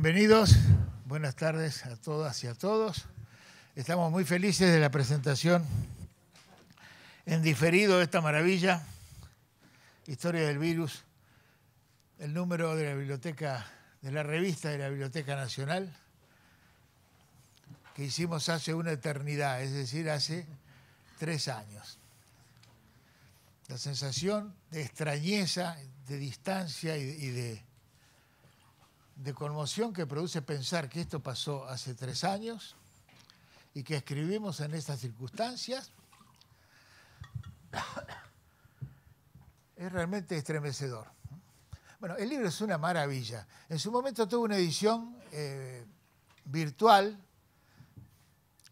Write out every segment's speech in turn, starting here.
Bienvenidos, buenas tardes a todas y a todos. Estamos muy felices de la presentación en diferido de esta maravilla, Historia del Virus, el número de la biblioteca, de la revista de la Biblioteca Nacional, que hicimos hace una eternidad, es decir, hace tres años. La sensación de extrañeza, de distancia y de de conmoción que produce pensar que esto pasó hace tres años y que escribimos en estas circunstancias, es realmente estremecedor. Bueno, el libro es una maravilla. En su momento tuvo una edición eh, virtual,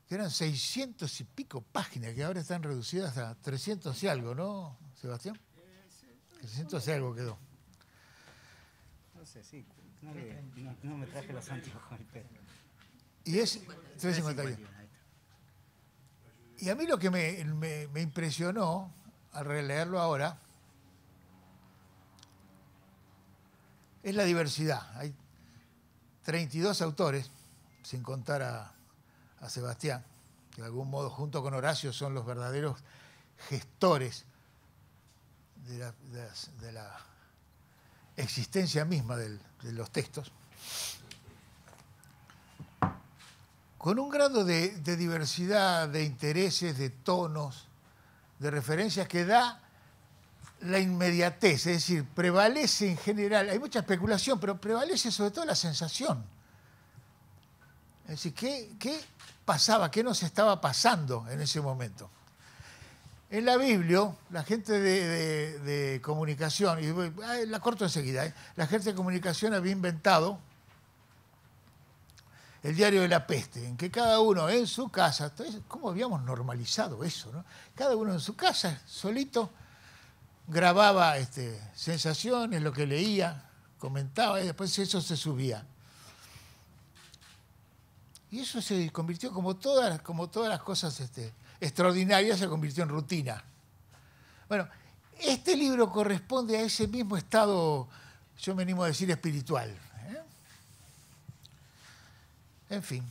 que eran seiscientos y pico páginas, que ahora están reducidas a 300 y algo, ¿no, Sebastián? 300 eh, y algo quedó. No sé, sí, y es Y a mí lo que me, impresionó al releerlo ahora es la diversidad. Hay 32 autores, sin contar a, Sebastián, que de algún modo junto con Horacio son los verdaderos gestores de la existencia misma de los textos, con un grado de, diversidad, de intereses, de tonos, de referencias que da la inmediatez, es decir, prevalece en general, hay mucha especulación, pero prevalece sobre todo la sensación. Es decir, ¿qué, qué pasaba? ¿Qué nos estaba pasando en ese momento? En la Biblia, la gente de, comunicación, y eh, la corto enseguida, eh, la gente de comunicación había inventado el diario de la peste, en que cada uno en su casa, ¿cómo habíamos normalizado eso? Cada uno en su casa, solito, grababa este, sensaciones, lo que leía, comentaba y después eso se subía. Y eso se convirtió como todas, como todas las cosas este, extraordinaria se convirtió en rutina. Bueno, este libro corresponde a ese mismo estado, yo me animo a decir, espiritual. ¿eh? En fin,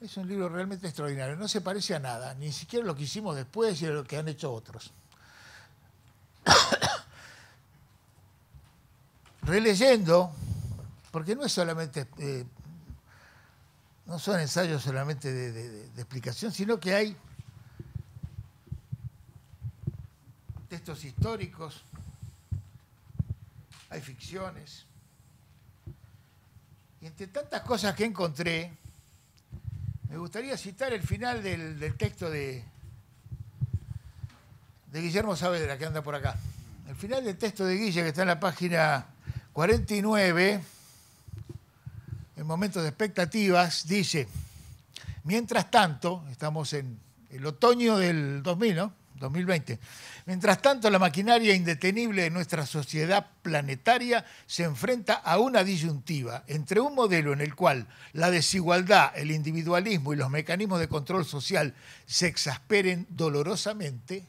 es un libro realmente extraordinario, no se parece a nada, ni siquiera lo que hicimos después y lo que han hecho otros. Releyendo, porque no es solamente eh, no son ensayos solamente de, explicación, sino que hay textos históricos, hay ficciones. Y entre tantas cosas que encontré, me gustaría citar el final del, texto de, de Guillermo Saavedra, que anda por acá. El final del texto de Guille, que está en la página 49 en momentos de expectativas, dice, mientras tanto, estamos en el otoño del 2000, 2020. Mientras tanto, la maquinaria indetenible de nuestra sociedad planetaria se enfrenta a una disyuntiva entre un modelo en el cual la desigualdad, el individualismo y los mecanismos de control social se exasperen dolorosamente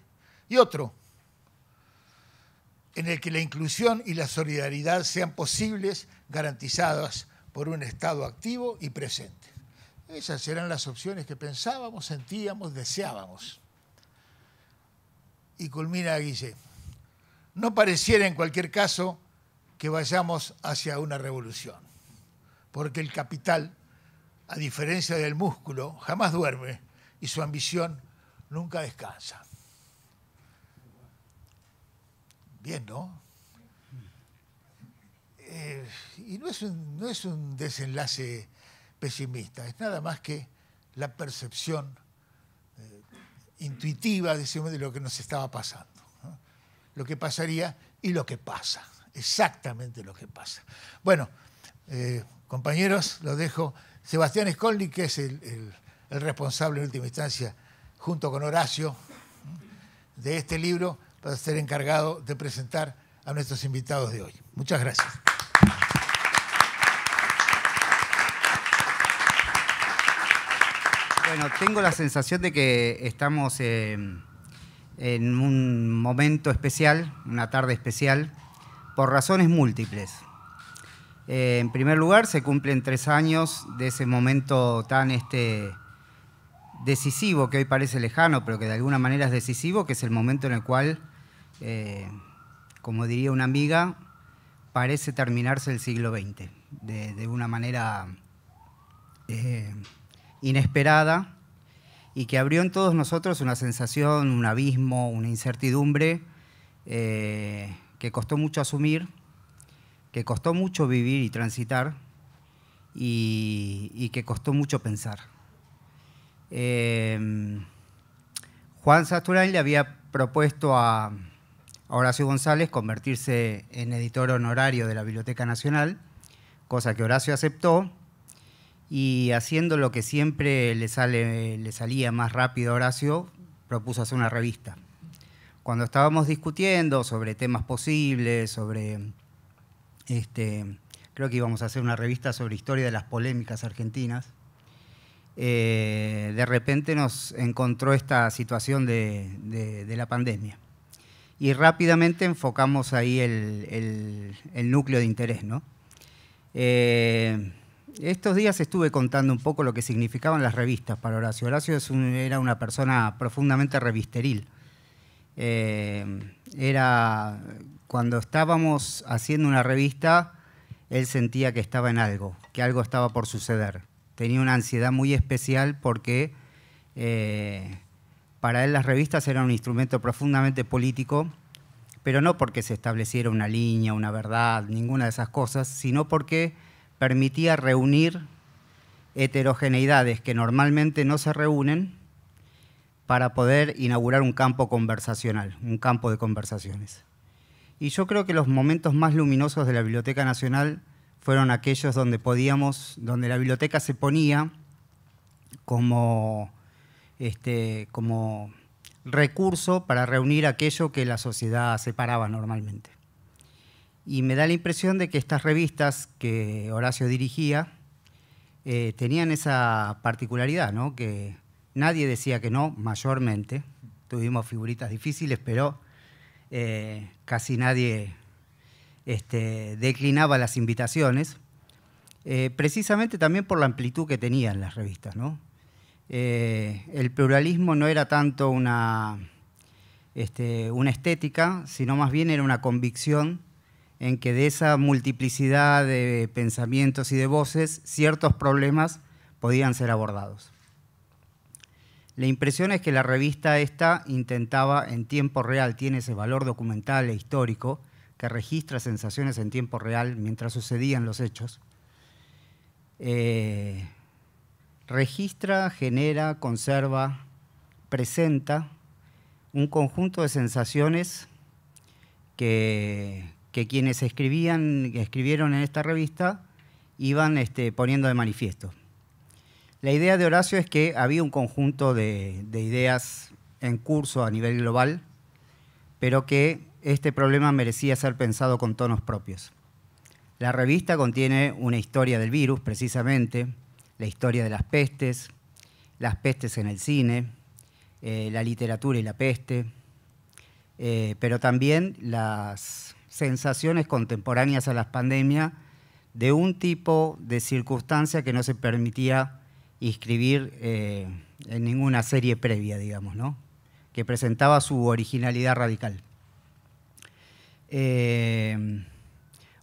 y otro en el que la inclusión y la solidaridad sean posibles, garantizadas por un Estado activo y presente. Esas eran las opciones que pensábamos, sentíamos, deseábamos. Y culmina Guille. No pareciera en cualquier caso que vayamos hacia una revolución, porque el capital, a diferencia del músculo, jamás duerme y su ambición nunca descansa. Bien, ¿no? Eh, y no es, un, no es un desenlace pesimista, es nada más que la percepción eh, intuitiva decimos, de lo que nos estaba pasando, lo que pasaría y lo que pasa, exactamente lo que pasa. Bueno, eh, compañeros, lo dejo. Sebastián Escoldi que es el, el responsable en última instancia, junto con Horacio, de este libro, para ser encargado de presentar a nuestros invitados de hoy. Muchas gracias. Bueno, tengo la sensación de que estamos eh, en un momento especial, una tarde especial, por razones múltiples. Eh, en primer lugar, se cumplen tres años de ese momento tan este, decisivo, que hoy parece lejano, pero que de alguna manera es decisivo, que es el momento en el cual, eh, como diría una amiga, parece terminarse el siglo XX, de, una manera inesperada y que abrió en todos nosotros una sensación, un abismo, una incertidumbre eh, que costó mucho asumir, que costó mucho vivir y transitar y, que costó mucho pensar. Eh, Juan Sasturain le había propuesto a Horacio González convertirse en editor honorario de la Biblioteca Nacional, cosa que Horacio aceptó y haciendo lo que siempre le, sale, le salía más rápido a Horacio, propuso hacer una revista. Cuando estábamos discutiendo sobre temas posibles, sobre este, creo que íbamos a hacer una revista sobre historia de las polémicas argentinas. Eh, de repente nos encontró esta situación de, la pandemia. Y rápidamente enfocamos ahí el, núcleo de interés, ¿no? Eh, estos días estuve contando un poco lo que significaban las revistas para Horacio. Horacio era una persona profundamente revisteril. Eh, era cuando estábamos haciendo una revista, él sentía que estaba en algo, que algo estaba por suceder. Tenía una ansiedad muy especial porque eh, para él las revistas eran un instrumento profundamente político, pero no porque se estableciera una línea, una verdad, ninguna de esas cosas, sino porque permitía reunir heterogeneidades que normalmente no se reúnen para poder inaugurar un campo conversacional, un campo de conversaciones. Y yo creo que los momentos más luminosos de la Biblioteca Nacional fueron aquellos donde podíamos, donde la biblioteca se ponía como, este, como recurso para reunir aquello que la sociedad separaba normalmente. Y me da la impresión de que estas revistas que Horacio dirigía eh, tenían esa particularidad, ¿no? que nadie decía que no, mayormente. Tuvimos figuritas difíciles, pero eh, casi nadie este, declinaba las invitaciones, eh, precisamente también por la amplitud que tenían las revistas. el pluralismo no era tanto una, este, una estética, sino más bien era una convicción en que de esa multiplicidad de pensamientos y de voces ciertos problemas podían ser abordados. La impresión es que la revista esta intentaba en tiempo real, tiene ese valor documental e histórico, que registra sensaciones en tiempo real mientras sucedían los hechos, eh, registra, genera, conserva, presenta un conjunto de sensaciones que, que quienes escribían, escribieron en esta revista iban este, poniendo de manifiesto. La idea de Horacio es que había un conjunto de, ideas en curso a nivel global, pero que este problema merecía ser pensado con tonos propios. La revista contiene una historia del virus, precisamente, la historia de las pestes, las pestes en el cine, eh, la literatura y la peste, eh, pero también las, sensaciones contemporáneas a las pandemias de un tipo de circunstancia que no se permitía inscribir eh, en ninguna serie previa, digamos, ¿no? que presentaba su originalidad radical. Eh,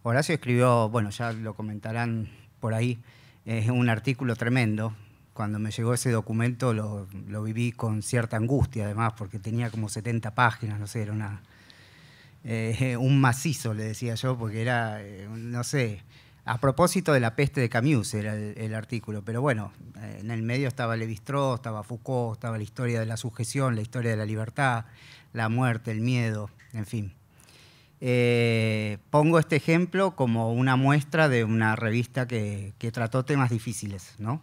Horacio escribió, bueno, ya lo comentarán por ahí, es un artículo tremendo. Cuando me llegó ese documento lo, lo, viví con cierta angustia, además, porque tenía como 70 páginas, no sé, era una, eh, un macizo, le decía yo, porque era, eh, no sé, a propósito de la peste de Camus era el, artículo, pero bueno, eh, en el medio estaba Levi-Strauss, estaba Foucault, estaba la historia de la sujeción, la historia de la libertad, la muerte, el miedo, en fin. pongo este ejemplo como una muestra de una revista que, que, trató temas difíciles, ¿no?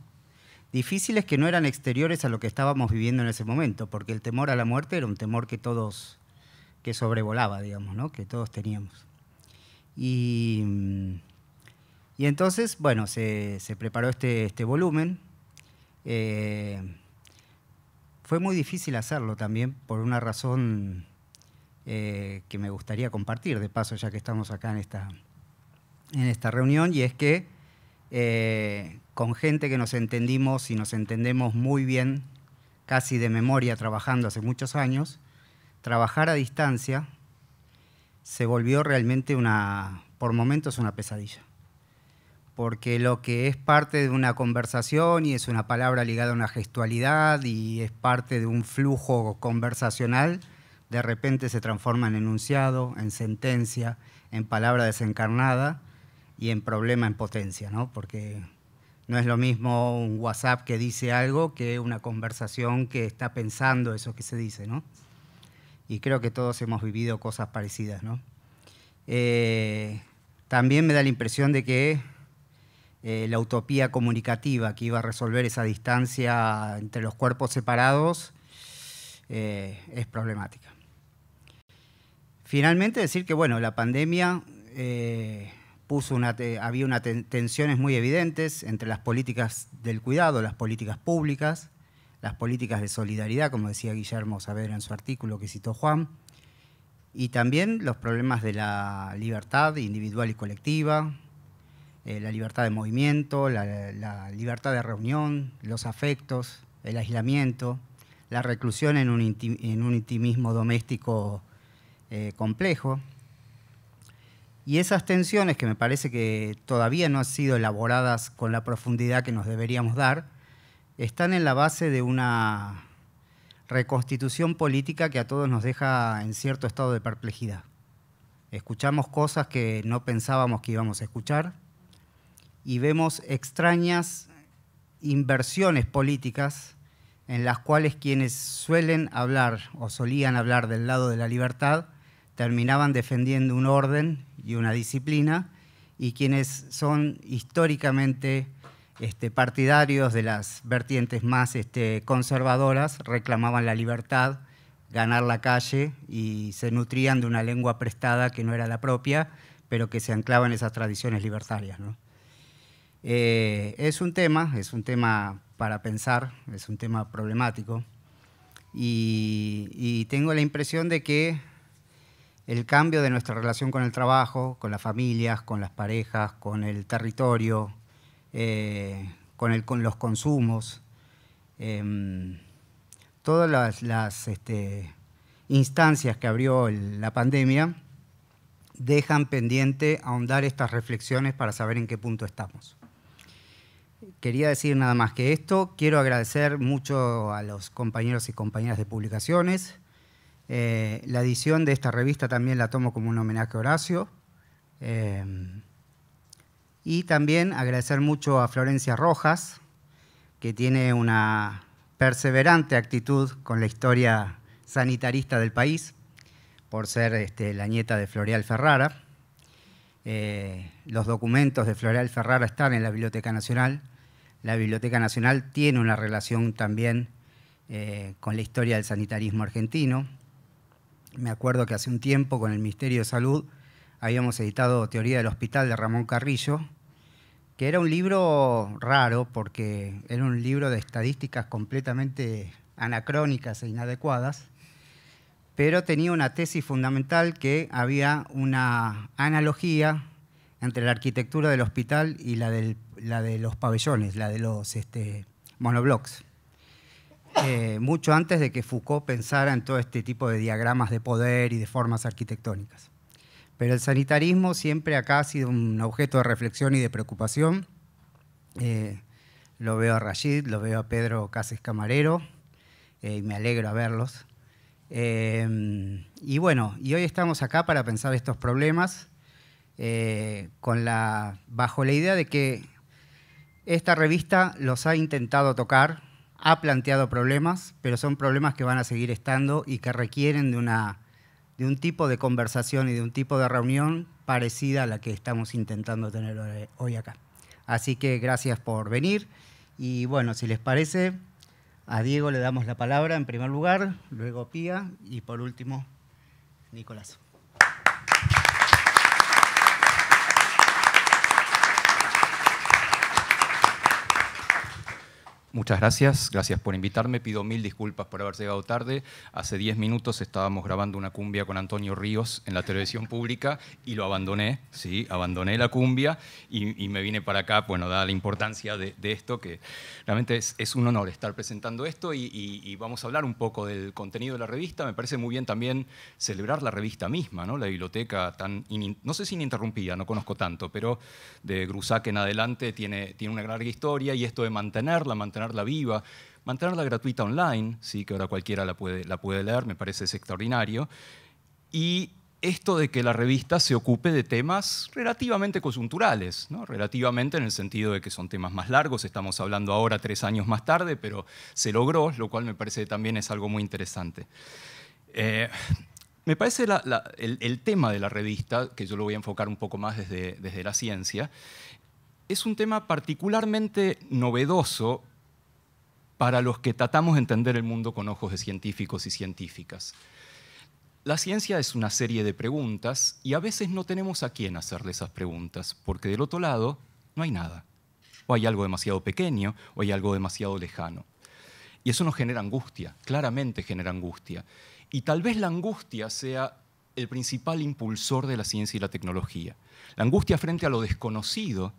Difíciles que no eran exteriores a lo que estábamos viviendo en ese momento, porque el temor a la muerte era un temor que todos que sobrevolaba, digamos, ¿no? que todos teníamos. Y, entonces, bueno, se, preparó este, este volumen. Eh, fue muy difícil hacerlo también por una razón eh, que me gustaría compartir, de paso, ya que estamos acá en esta, en esta reunión, y es que eh, con gente que nos entendimos y nos entendemos muy bien, casi de memoria, trabajando hace muchos años, trabajar a distancia se volvió realmente una, por momentos, una pesadilla. Porque lo que es parte de una conversación y es una palabra ligada a una gestualidad y es parte de un flujo conversacional, de repente se transforma en enunciado, en sentencia, en palabra desencarnada y en problema en potencia, ¿no? Porque no es lo mismo un WhatsApp que dice algo que una conversación que está pensando eso que se dice, ¿no? y creo que todos hemos vivido cosas parecidas, ¿no? Eh, también me da la impresión de que eh, la utopía comunicativa que iba a resolver esa distancia entre los cuerpos separados eh, es problemática. Finalmente decir que bueno, la pandemia puso había unas tensiones muy evidentes entre las políticas del cuidado, las políticas públicas, las políticas de solidaridad, como decía Guillermo Saavedra en su artículo que citó Juan, y también los problemas de la libertad individual y colectiva, eh, la libertad de movimiento, la, libertad de reunión, los afectos, el aislamiento, la reclusión en un, intimismo doméstico eh, complejo. Y esas tensiones que me parece que todavía no han sido elaboradas con la profundidad que nos deberíamos dar, están en la base de una reconstitución política que a todos nos deja en cierto estado de perplejidad. Escuchamos cosas que no pensábamos que íbamos a escuchar y vemos extrañas inversiones políticas en las cuales quienes suelen hablar o solían hablar del lado de la libertad terminaban defendiendo un orden y una disciplina y quienes son históricamente este, partidarios de las vertientes más este, conservadoras reclamaban la libertad, ganar la calle y se nutrían de una lengua prestada que no era la propia, pero que se anclaba en esas tradiciones libertarias. Eh, es un tema, es un tema para pensar, es un tema problemático y tengo la impresión de que el cambio de nuestra relación con el trabajo, con las familias, con las parejas, con el territorio, eh, con, el, con los consumos, em, todas las, este, instancias que abrió la pandemia dejan pendiente ahondar estas reflexiones para saber en qué punto estamos. Quería decir nada más que esto. Quiero agradecer mucho a los compañeros y compañeras de publicaciones. Eh, la edición de esta revista también la tomo como un homenaje a Horacio. Em, y también agradecer mucho a Florencia Rojas, que tiene una perseverante actitud con la historia sanitarista del país, por ser este, la nieta de Floreal Ferrara. Eh, los documentos de Floreal Ferrara están en la Biblioteca Nacional. La Biblioteca Nacional tiene una relación también eh, con la historia del sanitarismo argentino. Me acuerdo que hace un tiempo con el Ministerio de Salud habíamos editado Teoría del Hospital de Ramón Carrillo que era un libro raro porque era un libro de estadísticas completamente anacrónicas e inadecuadas, pero tenía una tesis fundamental que había una analogía entre la arquitectura del hospital y la, de los pabellones, la de los este, monoblocks. Eh, mucho antes de que Foucault pensara en todo este tipo de diagramas de poder y de formas arquitectónicas. Pero el sanitarismo siempre acá ha sido un objeto de reflexión y de preocupación. Eh, lo veo a Rashid, lo veo a Pedro Cáceres Camarero, eh, y me alegro a verlos. Eh, y bueno, y hoy estamos acá para pensar estos problemas bajo la idea de que esta revista los ha intentado tocar, ha planteado problemas, pero son problemas que van a seguir estando y que requieren de una de un tipo de conversación y de un tipo de reunión parecida a la que estamos intentando tener hoy acá. Así que gracias por venir y bueno, si les parece, a Diego le damos la palabra en primer lugar, luego Pía y por último Nicolás. Muchas gracias, gracias por invitarme. Pido mil disculpas por haber llegado tarde. Hace 10 minutos estábamos grabando una cumbia con Antonio Ríos en la televisión pública y lo abandoné, sí, abandoné la cumbia y, me vine para acá, bueno, da la importancia de, esto, que realmente es, un honor estar presentando esto y, vamos a hablar un poco del contenido de la revista. Me parece muy bien también celebrar la revista misma, ¿no? La biblioteca tan, no sé si ininterrumpida, no conozco tanto, pero de Grusac en adelante tiene, tiene una larga historia y esto de mantenerla, mantener la viva, mantenerla gratuita online, ¿sí? que ahora cualquiera la puede, la puede leer, me parece es extraordinario. Y esto de que la revista se ocupe de temas relativamente coyunturales, relativamente en el sentido de que son temas más largos, estamos hablando ahora tres años más tarde, pero se logró, lo cual me parece también es algo muy interesante. Eh, me parece el, tema de la revista, que yo lo voy a enfocar un poco más desde, desde la ciencia, es un tema particularmente novedoso para los que tratamos de entender el mundo con ojos de científicos y científicas. La ciencia es una serie de preguntas y a veces no tenemos a quién hacerle esas preguntas, porque del otro lado no hay nada. O hay algo demasiado pequeño, o hay algo demasiado lejano. Y eso nos genera angustia, claramente genera angustia. Y tal vez la angustia sea el principal impulsor de la ciencia y la tecnología. La angustia frente a lo desconocido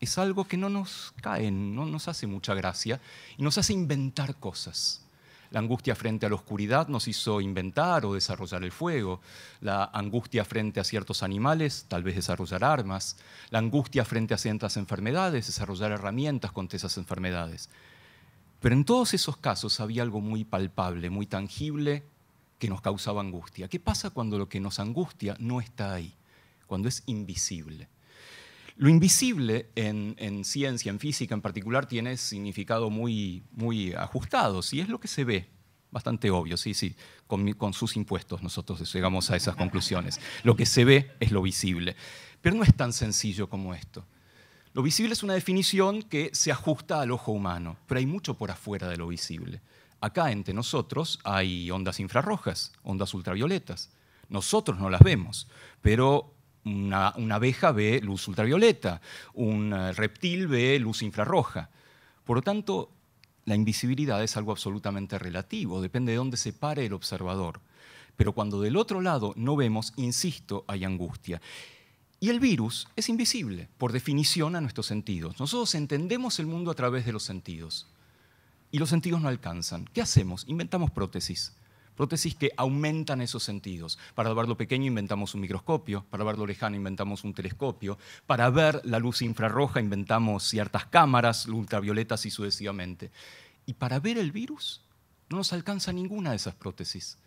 es algo que no nos cae, no nos hace mucha gracia y nos hace inventar cosas. La angustia frente a la oscuridad nos hizo inventar o desarrollar el fuego. La angustia frente a ciertos animales, tal vez desarrollar armas. La angustia frente a ciertas enfermedades, desarrollar herramientas contra esas enfermedades. Pero en todos esos casos había algo muy palpable, muy tangible, que nos causaba angustia. ¿Qué pasa cuando lo que nos angustia no está ahí? Cuando es invisible. Lo invisible en, ciencia, en física en particular, tiene significado muy, ajustado, Si es lo que se ve, bastante obvio, sí, sí, con, con, sus impuestos nosotros llegamos a esas conclusiones. Lo que se ve es lo visible, pero no es tan sencillo como esto. Lo visible es una definición que se ajusta al ojo humano, pero hay mucho por afuera de lo visible. Acá entre nosotros hay ondas infrarrojas, ondas ultravioletas. Nosotros no las vemos, pero una, abeja ve luz ultravioleta, un eh, reptil ve luz infrarroja. Por lo tanto, la invisibilidad es algo absolutamente relativo, depende de dónde se pare el observador. Pero cuando del otro lado no vemos, insisto, hay angustia. Y el virus es invisible, por definición, a nuestros sentidos. Nosotros entendemos el mundo a través de los sentidos. Y los sentidos no alcanzan. ¿Qué hacemos? Inventamos prótesis. Prótesis que aumentan esos sentidos. Para ver lo pequeño inventamos un microscopio, para ver lo lejano inventamos un telescopio, para ver la luz infrarroja inventamos ciertas cámaras, ultravioletas y sucesivamente. Y para ver el virus no nos alcanza ninguna de esas prótesis.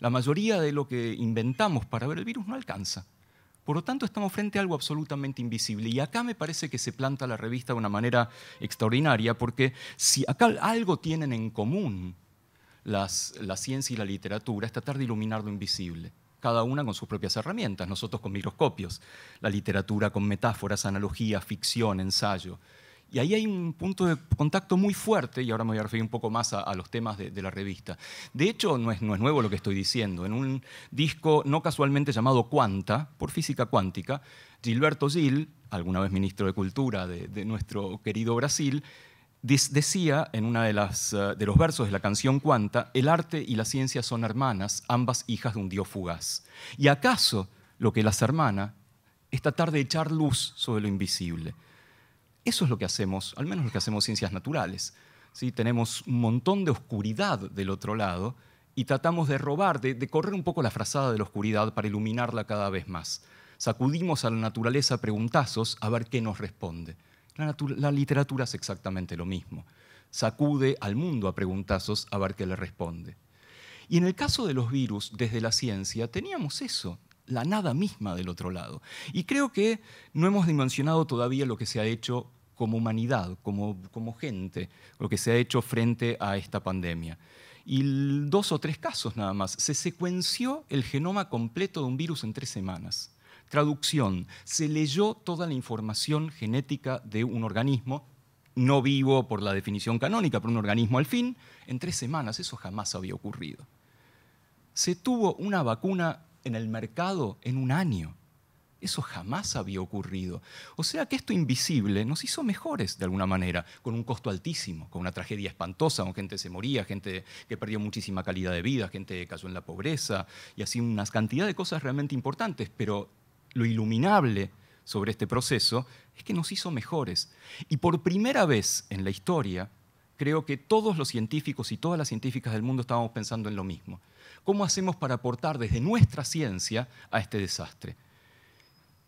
La mayoría de lo que inventamos para ver el virus no alcanza. Por lo tanto, estamos frente a algo absolutamente invisible. Y acá me parece que se planta la revista de una manera extraordinaria, porque si acá algo tienen en común la ciencia y la literatura es tratar de iluminar lo invisible, cada una con sus propias herramientas, nosotros con microscopios, la literatura con metáforas, analogías, ficción, ensayo. Y ahí hay un punto de contacto muy fuerte, y ahora me voy a referir un poco más a, los temas de, la revista. De hecho, no es, nuevo lo que estoy diciendo. En un disco no casualmente llamado Cuanta, por física cuántica, Gilberto Gil, alguna vez ministro de Cultura de nuestro querido Brasil, decía en uno eh, de, los versos de la canción Cuanta, el arte y la ciencia son hermanas, ambas hijas de un dios fugaz. ¿Y acaso lo que las hermana es tratar de echar luz sobre lo invisible? Eso es lo que hacemos, al menos lo que hacemos ciencias naturales. ¿sí? Tenemos un montón de oscuridad del otro lado y tratamos de robar, de, de correr un poco la frazada de la oscuridad para iluminarla cada vez más. Sacudimos a la naturaleza preguntazos a ver qué nos responde. La, literatura es exactamente lo mismo. Sacude al mundo a preguntazos a ver qué le responde. Y en el caso de los virus, desde la ciencia, teníamos eso, la nada misma del otro lado. Y creo que no hemos dimensionado todavía lo que se ha hecho como humanidad, como gente, lo que se ha hecho frente a esta pandemia. Y dos o tres casos nada más. Se secuenció el genoma completo de un virus en tres semanas. Traducción, se leyó toda la información genética de un organismo, no vivo por la definición canónica, pero un organismo al fin, en tres semanas, eso jamás había ocurrido. Se tuvo una vacuna en el mercado en un año. Eso jamás había ocurrido. O sea que esto invisible nos hizo mejores de alguna manera, con un costo altísimo, con una tragedia espantosa, con gente se moría, gente que perdió muchísima calidad de vida, gente que cayó en la pobreza y así una cantidad de cosas realmente importantes, pero lo iluminable sobre este proceso es que nos hizo mejores. Y por primera vez en la historia, creo que todos los científicos y todas las científicas del mundo estábamos pensando en lo mismo. ¿Cómo hacemos para aportar desde nuestra ciencia a este desastre?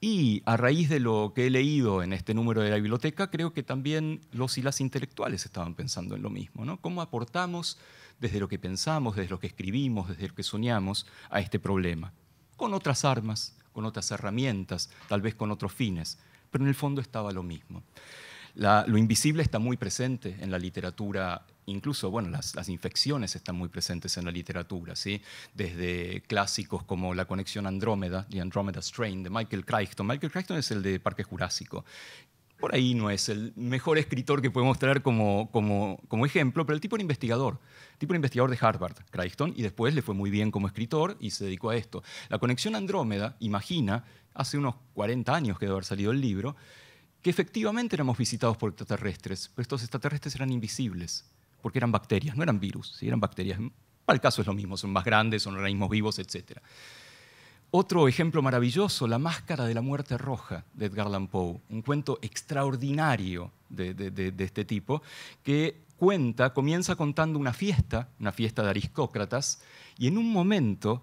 Y a raíz de lo que he leído en este número de la biblioteca, creo que también los y las intelectuales estaban pensando en lo mismo. ¿no? ¿Cómo aportamos desde lo que pensamos, desde lo que escribimos, desde lo que soñamos a este problema? Con otras armas, con otras herramientas, tal vez con otros fines, pero en el fondo estaba lo mismo. lo invisible está muy presente en la literatura, incluso bueno, las, infecciones están muy presentes en la literatura, ¿sí? desde clásicos como La conexión Andrómeda, The Andromeda Strain, de Michael Crichton. Michael Crichton es el de Parque Jurásico, por ahí no es el mejor escritor que podemos traer como, ejemplo, pero el tipo era investigador, el tipo era investigador de Harvard, Crichton, y después le fue muy bien como escritor y se dedicó a esto. La conexión Andrómeda, imagina, hace unos 40 años que debe haber salido el libro, que efectivamente éramos visitados por extraterrestres, pero estos extraterrestres eran invisibles, porque eran bacterias, no eran virus, eran bacterias. Para el caso es lo mismo, son más grandes, son organismos vivos, etcétera. Otro ejemplo maravilloso, La Máscara de la Muerte Roja, de Edgar Allan Poe, un cuento extraordinario de, este tipo, que cuenta, comienza contando una fiesta, una fiesta de aristócratas, y en un momento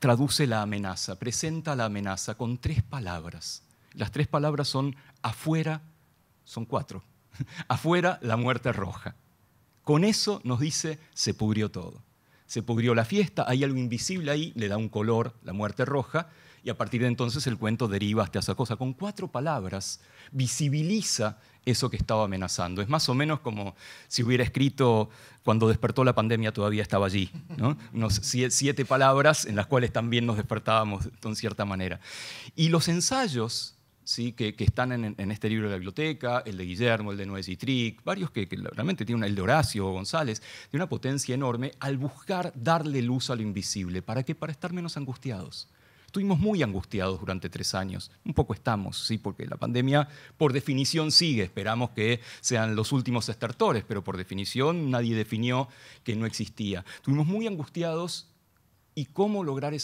traduce la amenaza, presenta la amenaza con tres palabras. Las tres palabras son afuera, son cuatro, afuera la muerte roja. Con eso nos dice, se pudrió todo se pudrió la fiesta, hay algo invisible ahí, le da un color, la muerte roja, y a partir de entonces el cuento deriva hasta esa cosa. Con cuatro palabras visibiliza eso que estaba amenazando. Es más o menos como si hubiera escrito cuando despertó la pandemia todavía estaba allí. ¿no? siete palabras en las cuales también nos despertábamos de cierta manera. Y los ensayos ¿sí? que, están en, este libro de la biblioteca, el de Guillermo, el de Noé Citric, varios que, realmente tienen, el de Horacio González, de una potencia enorme al buscar darle luz a lo invisible. ¿Para qué? Para estar menos angustiados. Estuvimos muy angustiados durante tres años. Un poco estamos, sí, porque la pandemia por definición sigue. Esperamos que sean los últimos estertores, pero por definición nadie definió que no existía. Estuvimos muy angustiados y cómo lograr eh,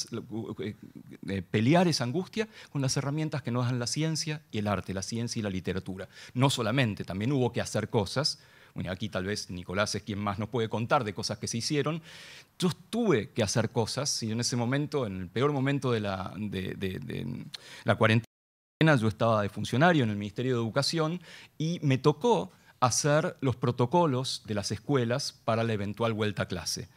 eh, pelear esa angustia con las herramientas que nos dan la ciencia y el arte, la ciencia y la literatura. No solamente, también hubo que hacer cosas. aquí tal vez Nicolás es quien más nos puede contar de cosas que se hicieron. Yo tuve que hacer cosas y en ese momento, en el peor momento de, la cuarentena, yo estaba de funcionario en el Ministerio de Educación y me tocó hacer los protocolos de las escuelas para la eventual vuelta a clase.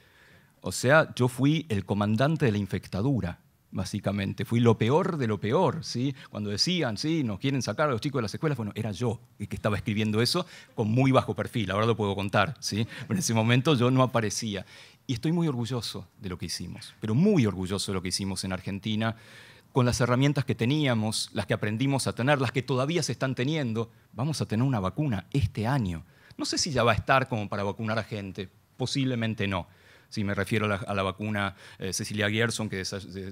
O sea, yo fui el comandante de la infectadura, básicamente. Fui lo peor de lo peor, ¿sí? Cuando decían, sí, nos quieren sacar a los chicos de las escuelas, bueno, era yo el que estaba escribiendo eso con muy bajo perfil, ahora lo puedo contar, ¿sí? Pero en ese momento yo no aparecía. Y estoy muy orgulloso de lo que hicimos, pero muy orgulloso de lo que hicimos en Argentina, con las herramientas que teníamos, las que aprendimos a tener, las que todavía se están teniendo. Vamos a tener una vacuna este año. No sé si ya va a estar como para vacunar a gente, posiblemente no si me refiero a la, vacuna eh, Cecilia Gerson, que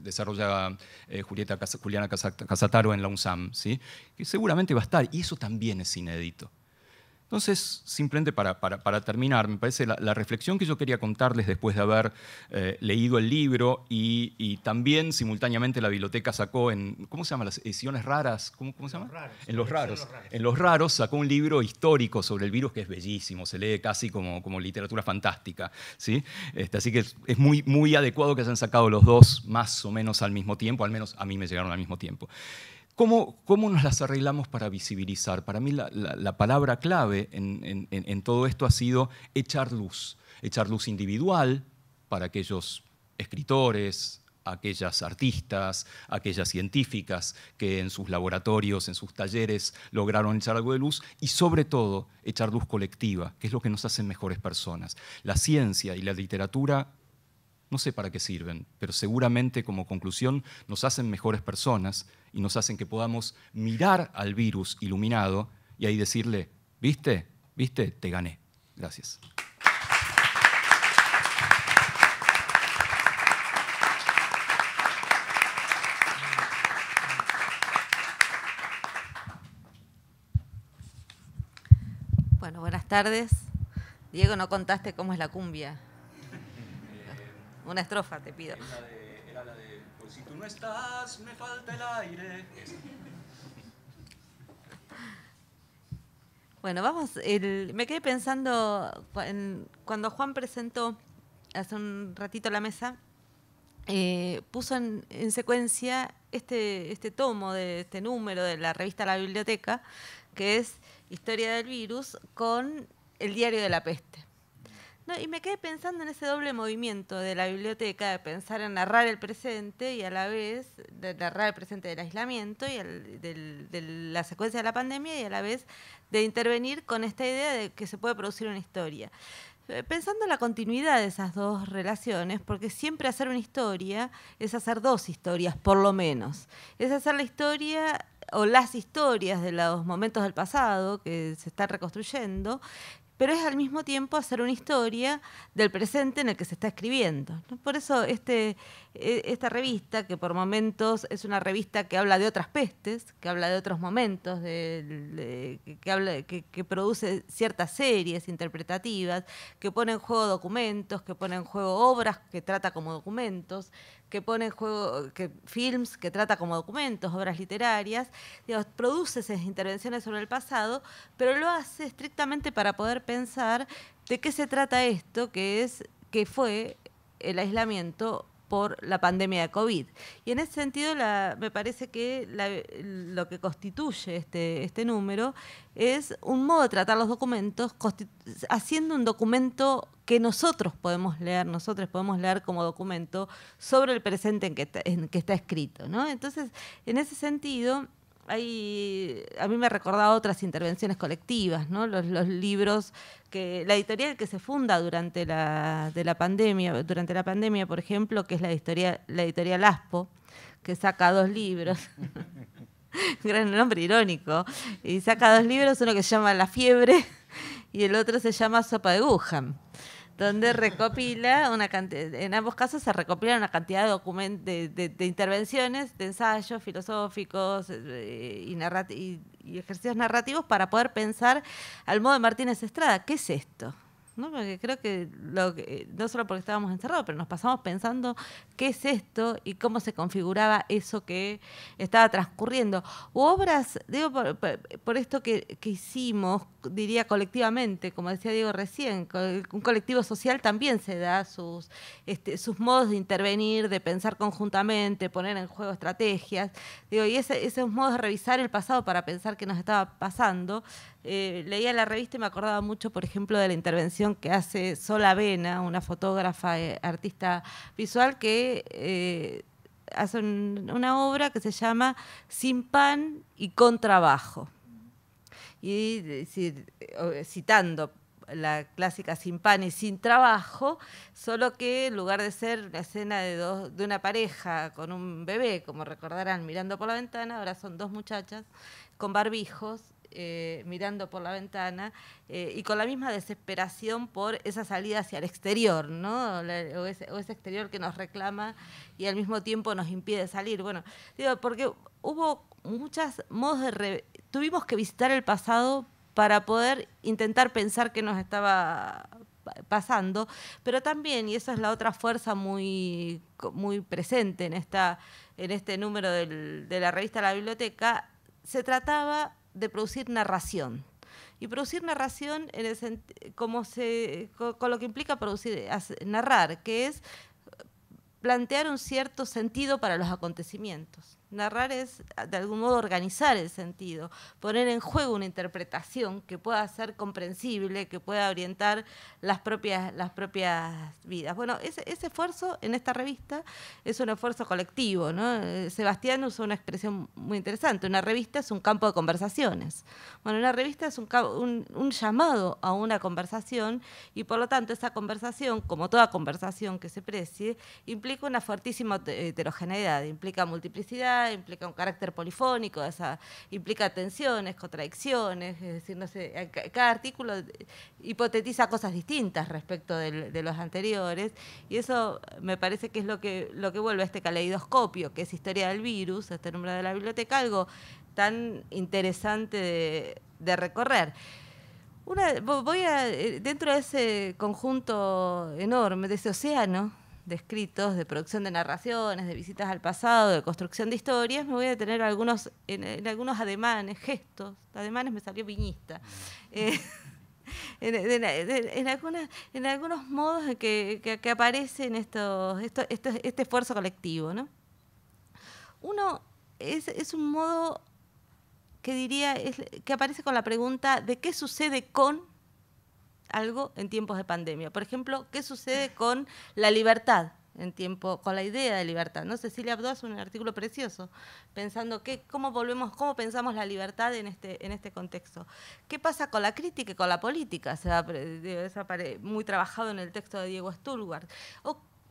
desarrolla eh, Julieta Juliana Casataro en la UNSAM, ¿sí? que seguramente va a estar, y eso también es inédito. Entonces, simplemente para, terminar, me parece la, reflexión que yo quería contarles después de haber eh, leído el libro y, también simultáneamente la biblioteca sacó en, ¿cómo se llama? Las ediciones raras, ¿cómo, se llama? en los raros. En los raros sacó un libro histórico sobre el virus que es bellísimo, se lee casi como, como literatura fantástica. ¿sí? Este, así que es muy, muy adecuado que hayan sacado los dos más o menos al mismo tiempo, al menos a mí me llegaron al mismo tiempo. ¿Cómo, ¿Cómo, nos las arreglamos para visibilizar? Para mí la, palabra clave en, en, todo esto ha sido echar luz. Echar luz individual para aquellos escritores, aquellas artistas, aquellas científicas que en sus laboratorios, en sus talleres lograron echar algo de luz y sobre todo echar luz colectiva, que es lo que nos hace mejores personas. La ciencia y la literatura no sé para qué sirven, pero seguramente como conclusión nos hacen mejores personas y nos hacen que podamos mirar al virus iluminado y ahí decirle, viste, viste, te gané. Gracias. Bueno, buenas tardes. Diego, no contaste cómo es la cumbia. Una estrofa, te pido. Era, la de, por pues si tú no estás, me falta el aire. Bueno, vamos, me quedé pensando cuando Juan presentó hace un ratito la mesa, eh, puso en, en, secuencia este, este tomo de este número de la revista La Biblioteca, que es Historia del Virus, con el diario de la peste y me quedé pensando en ese doble movimiento de la biblioteca, de pensar en narrar el presente y a la vez de narrar el presente del aislamiento y de la secuencia de la pandemia y a la vez de intervenir con esta idea de que se puede producir una historia. Eh, pensando en la continuidad de esas dos relaciones, porque siempre hacer una historia es hacer dos historias, por lo menos. Es hacer la historia o las historias de los momentos del pasado que se están reconstruyendo, pero es al mismo tiempo hacer una historia del presente en el que se está escribiendo. Por eso este, e, esta revista, que por momentos es una revista que habla de otras pestes, que habla de otros momentos, que, habla, que, que, produce ciertas series interpretativas, que pone en juego documentos, que pone en juego obras que trata como documentos, que pone en juego que, films que trata como documentos, obras literarias, digamos, produce esas intervenciones sobre el pasado, pero lo hace estrictamente para poder pensar de qué se trata esto, que es que fue el aislamiento por la pandemia de COVID. Y en ese sentido, me parece que lo que constituye este, este número es un modo de tratar los documentos haciendo un documento que nosotros podemos leer, nosotros podemos leer como documento sobre el presente en que, está, escrito. Entonces, en ese sentido, hay, a mí me recordado otras intervenciones colectivas, ¿no? Los, libros que la editorial que se funda durante la, de la pandemia, durante la pandemia, por ejemplo, que es la editorial, la editorial Aspo, que saca dos libros. Gran nombre irónico. Y saca dos libros, uno que se llama La fiebre y el otro se llama Sopa de Wuhan donde recopila una en ambos casos se recopila una cantidad de, documentos, de, intervenciones, de ensayos filosóficos eh, y ejercicios narrativos para poder pensar al modo de Martínez Estrada, ¿qué es esto? creo que, eh, no solo porque estábamos encerrados, pero nos pasamos pensando qué es esto y cómo se configuraba eso que estaba transcurriendo. obras, digo, por, esto que, hicimos, diría colectivamente, como decía Diego recién, un colectivo social también se da sus, este, sus modos de intervenir, de pensar conjuntamente, poner en juego estrategias, digo, y ese, esos modos de revisar el pasado para pensar qué nos estaba pasando eh, leía la revista y me acordaba mucho, por ejemplo, de la intervención que hace Sola Avena, una fotógrafa, eh, artista visual, que eh, hace una obra que se llama Sin pan y con trabajo. Y citando la clásica sin pan y sin trabajo, solo que en lugar de ser la escena de, dos, de una pareja con un bebé, como recordarán, mirando por la ventana, ahora son dos muchachas con barbijos eh, mirando por la ventana eh, y con la misma desesperación por esa salida hacia el exterior, ¿no? O, ese, exterior que nos reclama y al mismo tiempo nos impide salir. Bueno, digo, porque hubo muchas modos de... tuvimos que visitar el pasado para poder intentar pensar qué nos estaba pasando, pero también, y esa es la otra fuerza muy, muy presente en, esta, en este número de la revista La Biblioteca, se trataba de producir narración. Y producir narración se, con, con lo que implica producir, narrar, que es eh, plantear un cierto sentido para los acontecimientos. Narrar es, ah, de algún modo, organizar el sentido, poner en juego una interpretación que pueda ser comprensible, que pueda orientar las propias, las propias vidas. Bueno, ese, esfuerzo en esta revista es un esfuerzo colectivo. Eh, Sebastián usó una expresión muy interesante. Una revista es un campo de conversaciones. Bueno, una revista es un, un, un llamado a una conversación y, por lo tanto, esa conversación, como toda conversación que se precie, implica una fuertísima heterogeneidad, implica multiplicidad, implica un carácter polifónico, implica tensiones, contradicciones, es decir, no cada artículo hipotetiza cosas distintas respecto de los anteriores y eso me parece que es lo que, lo que vuelve a este caleidoscopio, que es historia del virus, este número de la biblioteca, algo tan interesante de, recorrer. voy a, eh, dentro de ese conjunto enorme, de ese océano de escritos, de producción de narraciones, de visitas al pasado, de construcción de historias, me voy a detener algunos, en, algunos ademanes, gestos. Ademanes me salió piñista. Eh, en, en, algunos modos que, que, que aparecen este esfuerzo colectivo. Uno es, un modo que diría, que aparece con la pregunta de qué sucede con algo en tiempos de pandemia. Por ejemplo, ¿qué sucede con la libertad? en tiempo con la idea de libertad. ¿no? Cecilia Abdo hace un artículo precioso pensando cómo volvemos, cómo pensamos la libertad en este, en este contexto. ¿Qué pasa con la crítica y con la política? Se muy trabajado en el texto de Diego Stulwart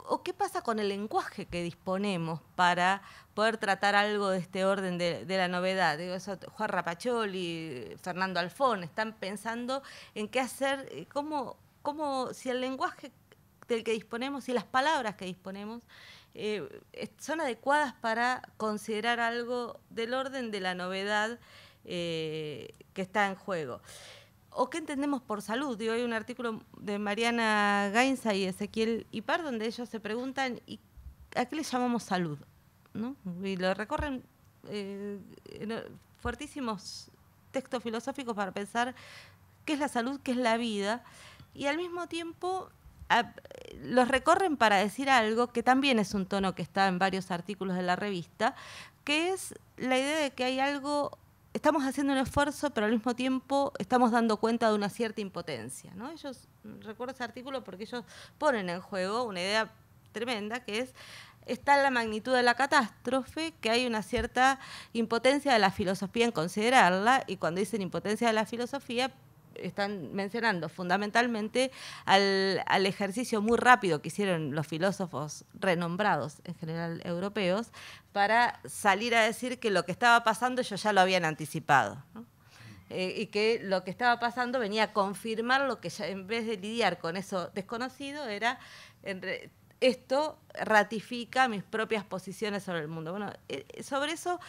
o qué pasa con el lenguaje que disponemos para poder tratar algo de este orden de, la novedad. Juan Rapacholi, Fernando Alfón, están pensando en qué hacer, eh, cómo, si el lenguaje del que disponemos y las palabras que disponemos eh, son adecuadas para considerar algo del orden de la novedad eh, que está en juego o qué entendemos por salud. Digo, hay un artículo de Mariana Gainza y Ezequiel Ipar donde ellos se preguntan ¿y a qué le llamamos salud? Y lo recorren eh, eh, fuertísimos textos filosóficos para pensar qué es la salud, qué es la vida, y al mismo tiempo los recorren para decir algo que también es un tono que está en varios artículos de la revista, que es la idea de que hay algo estamos haciendo un esfuerzo, pero al mismo tiempo estamos dando cuenta de una cierta impotencia. ¿no? Ellos, mm, recuerdo ese artículo porque ellos ponen en juego una idea tremenda que es está la magnitud de la catástrofe, que hay una cierta impotencia de la filosofía en considerarla, y cuando dicen impotencia de la filosofía, están mencionando fundamentalmente al, ejercicio muy rápido que hicieron los filósofos renombrados, en general europeos, para salir a decir que lo que estaba pasando ellos ya lo habían anticipado. Eh, y que lo que estaba pasando venía a confirmar lo que ya, en vez de lidiar con eso desconocido era en esto ratifica mis propias posiciones sobre el mundo. Bueno, eh, eh, sobre eso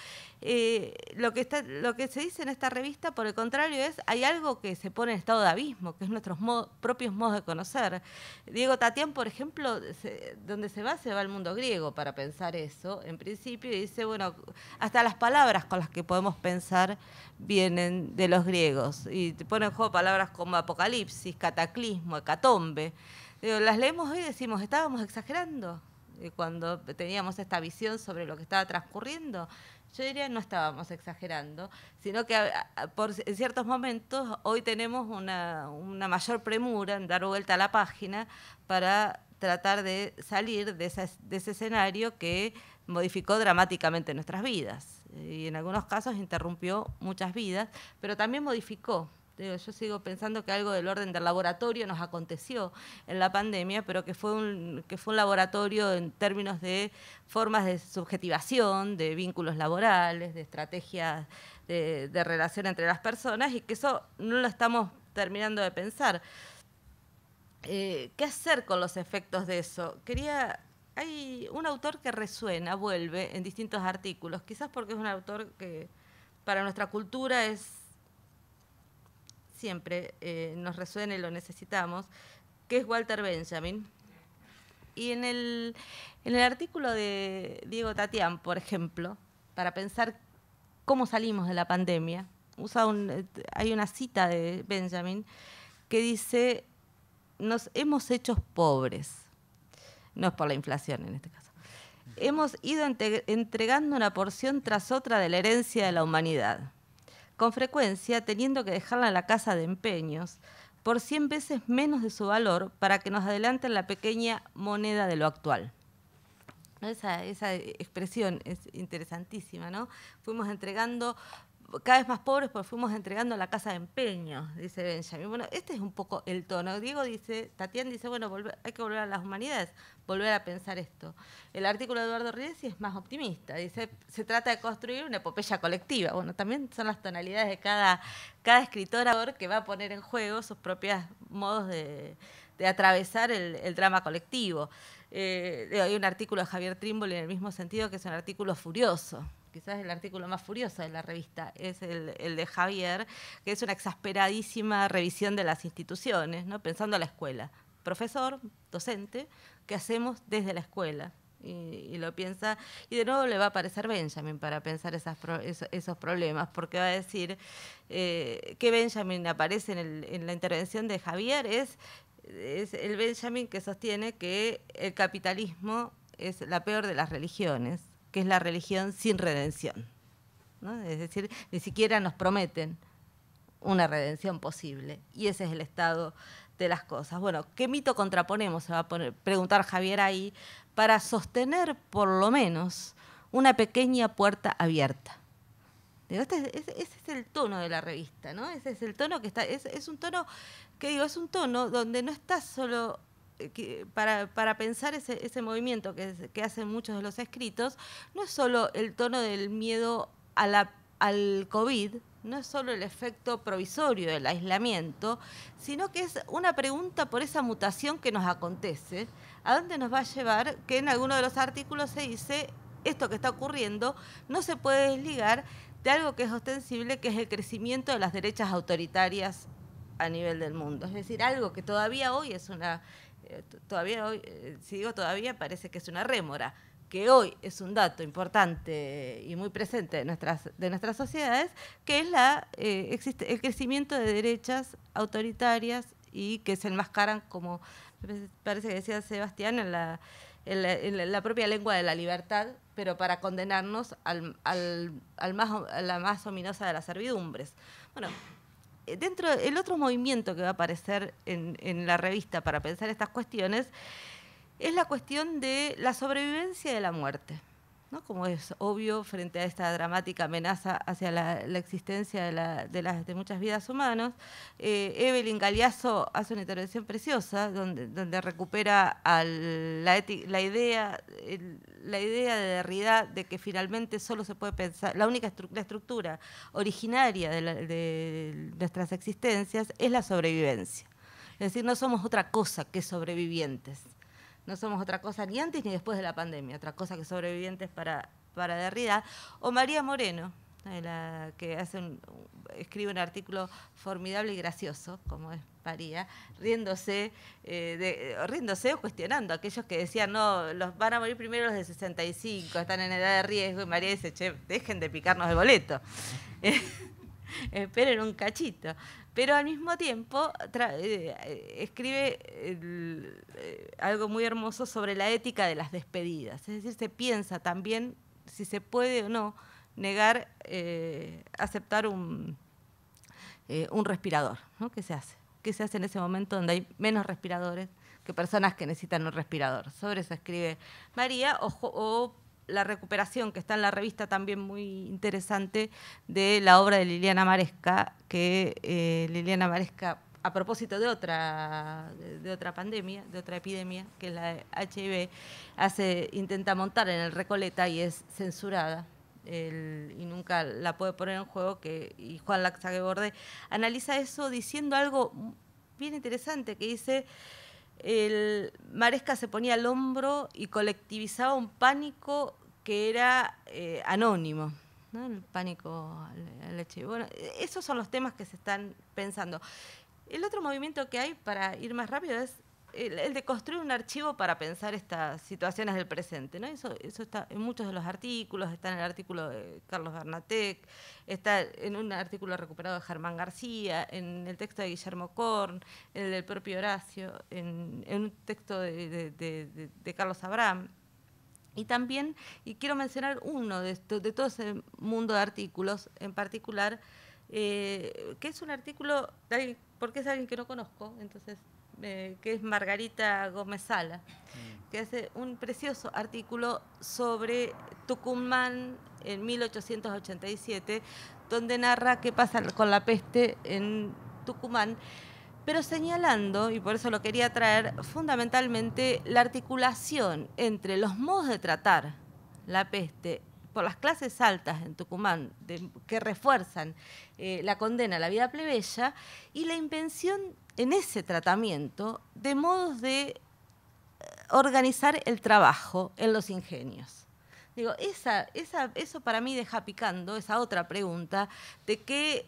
eh, lo, que lo que se dice en esta revista, por el contrario, es hay algo que se pone en estado de abismo, que es nuestros propios modos de conocer. Diego Tatián, por ejemplo, donde se va, se va al mundo griego para pensar eso, en principio, y dice, bueno, hasta las palabras con las que podemos pensar vienen de los griegos, y te pone en juego palabras como apocalipsis, cataclismo, hecatombe las leemos hoy y decimos, estábamos exagerando cuando teníamos esta visión sobre lo que estaba transcurriendo. Yo diría no estábamos exagerando, sino que por, en ciertos momentos hoy tenemos una, mayor premura en dar vuelta a la página para tratar de salir de, ese escenario que modificó dramáticamente nuestras vidas y en algunos casos interrumpió muchas vidas, pero también modificó yo sigo pensando que algo del orden del laboratorio nos aconteció en la pandemia, pero que fue un, que fue un laboratorio en términos de formas de subjetivación, de vínculos laborales, de estrategias de, relación entre las personas y que eso no lo estamos terminando de pensar. Eh, ¿Qué hacer con los efectos de eso? Quería hay un autor que resuena, vuelve en distintos artículos, quizás porque es un autor que para nuestra cultura es siempre eh, nos resuene, lo necesitamos, que es Walter Benjamin. Y en el, artículo de Diego Tatián, por ejemplo, para pensar cómo salimos de la pandemia, usa eh, hay una cita de Benjamin que dice, nos hemos hecho pobres, no es por la inflación en este caso, hemos ido entregando una porción tras otra de la herencia de la humanidad con frecuencia teniendo que dejarla en la casa de empeños, por 100 veces menos de su valor para que nos adelanten la pequeña moneda de lo actual. Esa, esa expresión es interesantísima, ¿no? Fuimos entregando cada vez más pobres porque fuimos entregando la casa de empeño, dice Benjamin. Bueno, este es un poco el tono. Diego dice, Tatiana dice, bueno, hay que volver a las humanidades, volver a pensar esto. El artículo de Eduardo Riesi es más optimista, dice, se trata de construir una epopeya colectiva. Bueno, también son las tonalidades de cada, escritor que va a poner en juego sus propios modos de, atravesar el, drama colectivo. Eh, hay un artículo de Javier Trimble en el mismo sentido que es un artículo furioso, quizás el artículo más furioso de la revista es el, de Javier, que es una exasperadísima revisión de las instituciones, ¿no? pensando a la escuela. Profesor, docente, ¿qué hacemos desde la escuela? Y, lo piensa, y de nuevo le va a aparecer Benjamin para pensar esos, problemas, porque va a decir eh, que Benjamin aparece en, la intervención de Javier, es, es el Benjamin que sostiene que el capitalismo es la peor de las religiones que es la religión sin redención. Es decir, ni siquiera nos prometen una redención posible. Y ese es el estado de las cosas. Bueno, ¿qué mito contraponemos? Se va a preguntar Javier ahí, para sostener por lo menos una pequeña puerta abierta. Este ese es el tono de la revista, ¿no? Ese es el tono que está, es un tono, que digo, es un tono donde no está solo para, pensar ese, movimiento que, hacen muchos de los escritos, no es solo el tono del miedo al COVID, no es solo el efecto provisorio del aislamiento, sino que es una pregunta por esa mutación que nos acontece, a dónde nos va a llevar, que en alguno de los artículos se dice, esto que está ocurriendo no se puede desligar de algo que es ostensible, que es el crecimiento de las derechas autoritarias a nivel del mundo. Es decir, algo que todavía hoy es una eh, todavía hoy, eh, si digo todavía, parece que es una rémora, que hoy es un dato importante y muy presente de nuestras, de nuestras sociedades, que es la, eh, existe, el crecimiento de derechas autoritarias y que se enmascaran, como parece que decía Sebastián, en la, en la, propia lengua de la libertad, pero para condenarnos al, más, a la más ominosa de las servidumbres. Bueno, eh, dentro el otro movimiento que va a aparecer en, en la revista para pensar estas cuestiones es la cuestión de la sobrevivencia de la muerte como es obvio frente a esta dramática amenaza hacia la, existencia de, muchas vidas humanas. Eh, Evelyn Galeazo hace una intervención preciosa donde, recupera la, idea, de Derrida de que finalmente solo se puede pensar, la única estructura originaria de, de nuestras existencias es la sobrevivencia. Es decir, no somos otra cosa que sobrevivientes no somos otra cosa ni antes ni después de la pandemia, otra cosa que sobrevivientes para, para Derrida, o María Moreno, eh, que hace escribe un artículo formidable y gracioso, como es María, riéndose, eh, riéndose o cuestionando a aquellos que decían, no, los van a morir primero los de 65, están en edad de riesgo, y María dice, che, dejen de picarnos el boleto. esperen un cachito pero al mismo tiempo eh, escribe eh, algo muy hermoso sobre la ética de las despedidas. Es decir, se piensa también si se puede o no negar, eh, aceptar un, un respirador, ¿no? ¿Qué se hace? ¿Qué se hace en ese momento donde hay menos respiradores que personas que necesitan un respirador? Sobre eso escribe María la recuperación que está en la revista también muy interesante de la obra de Liliana Maresca, que eh, Liliana Maresca, a propósito de otra, de otra pandemia, de otra epidemia, que es la HIV, hace, intenta montar en el Recoleta y es censurada. y nunca la puede poner en juego, que, y Juan Borde analiza eso diciendo algo bien interesante, que dice, el Maresca se ponía al hombro y colectivizaba un pánico que era eh, anónimo, el pánico al leche. Bueno, esos son los temas que se están pensando. El otro movimiento que hay, para ir más rápido, es el, de construir un archivo para pensar estas situaciones del presente. ¿no? Eso, eso está en muchos de los artículos, está en el artículo de Carlos Bernatec está en un artículo recuperado de Germán García, en el texto de Guillermo Korn, en el del propio Horacio, en, un texto de, Carlos Abraham. Y también, y quiero mencionar uno de, de todo ese mundo de artículos, en particular, eh, que es un artículo, porque es alguien que no conozco, entonces eh, que es Margarita Gómez Sala, mm. que hace un precioso artículo sobre Tucumán en 1887, donde narra qué pasa con la peste en Tucumán, pero señalando, y por eso lo quería traer, fundamentalmente la articulación entre los modos de tratar la peste por las clases altas en Tucumán que refuerzan eh, la condena a la vida plebeya y la invención en ese tratamiento de modos de eh, organizar el trabajo en los ingenios. Digo, eso para mí deja picando esa otra pregunta de qué,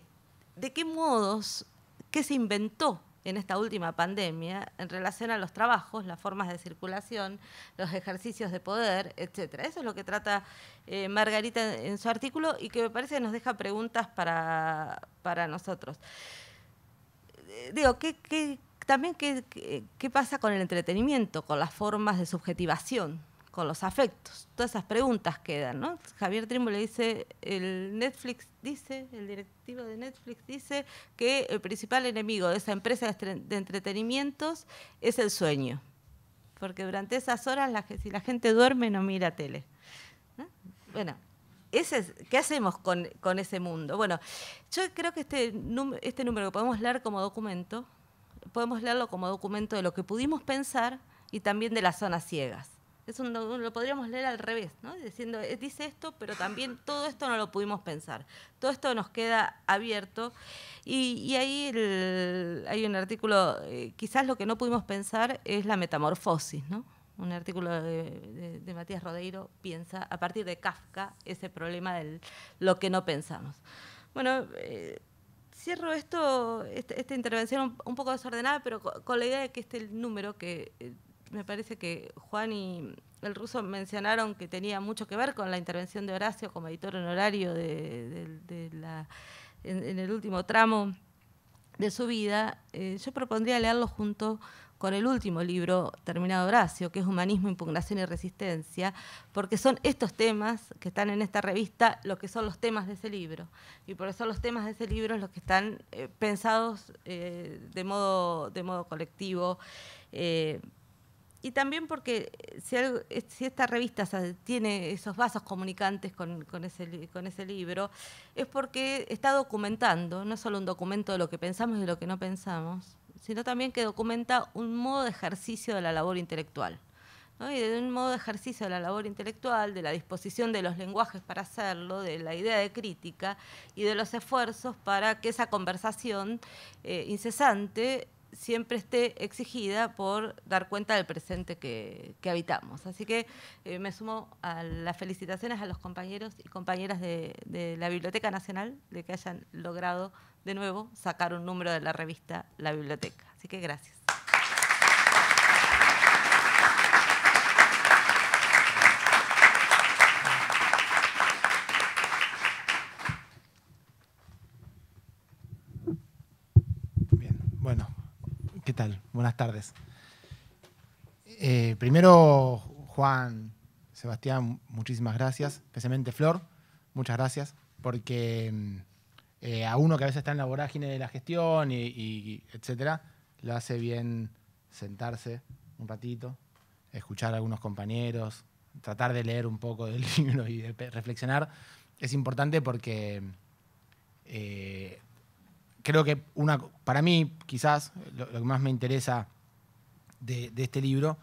de qué modos, qué se inventó en esta última pandemia en relación a los trabajos, las formas de circulación, los ejercicios de poder, etcétera. Eso es lo que trata eh, Margarita en, su artículo y que me parece nos deja preguntas para, nosotros. Eh, digo, ¿qué, también qué pasa con el entretenimiento, con las formas de subjetivación con los afectos. Todas esas preguntas quedan, ¿no? Javier Trimbo le dice, el Netflix dice, el directivo de Netflix dice que el principal enemigo de esa empresa de entretenimientos es el sueño. Porque durante esas horas, la, si la gente duerme, no mira tele. Bueno, ese, ¿qué hacemos con, ese mundo? Bueno, yo creo que este, este número que podemos leer como documento, podemos leerlo como documento de lo que pudimos pensar y también de las zonas ciegas lo podríamos leer al revés, ¿no? Diciendo, eh, dice esto, pero también todo esto no lo pudimos pensar. Todo esto nos queda abierto. Y, ahí hay un artículo, eh, quizás lo que no pudimos pensar es la metamorfosis, ¿no? Un artículo de, Matías Rodeiro piensa, a partir de Kafka, ese problema de lo que no pensamos. Bueno. Eh, cierro esto, este, esta, intervención un, poco desordenada, pero con, la idea de que este el número que me parece que Juan y el ruso mencionaron que tenía mucho que ver con la intervención de Horacio como editor honorario de, en, el último tramo de su vida, eh, yo propondría leerlo junto con el último libro terminado Horacio, que es Humanismo, Impugnación y Resistencia, porque son estos temas que están en esta revista lo que son los temas de ese libro. Y por eso los temas de ese libro los que están eh, pensados eh, de, modo, de modo colectivo y también porque eh, si, si esta revista tiene esos vasos comunicantes con, ese, libro, es porque está documentando, no solo un documento de lo que pensamos y de lo que no pensamos, sino también que documenta un modo de ejercicio de la labor intelectual. Y de un modo de ejercicio de la labor intelectual, de la disposición de los lenguajes para hacerlo, de la idea de crítica y de los esfuerzos para que esa conversación eh, incesante siempre esté exigida por dar cuenta del presente que, habitamos. Así que eh, me sumo a las felicitaciones a los compañeros y compañeras de, la Biblioteca Nacional de que hayan logrado de nuevo sacar un número de la revista La Biblioteca. Así que gracias. ¿Qué tal? Buenas tardes. Eh, primero, Juan, Sebastián, muchísimas gracias, especialmente Flor, muchas gracias, porque mm, eh, a uno que a veces está en la vorágine de la gestión y, etcétera, lo hace bien sentarse un ratito, escuchar a algunos compañeros, tratar de leer un poco del libro y reflexionar es importante porque eh, creo que una, para mí, quizás, lo, que más me interesa de, este libro,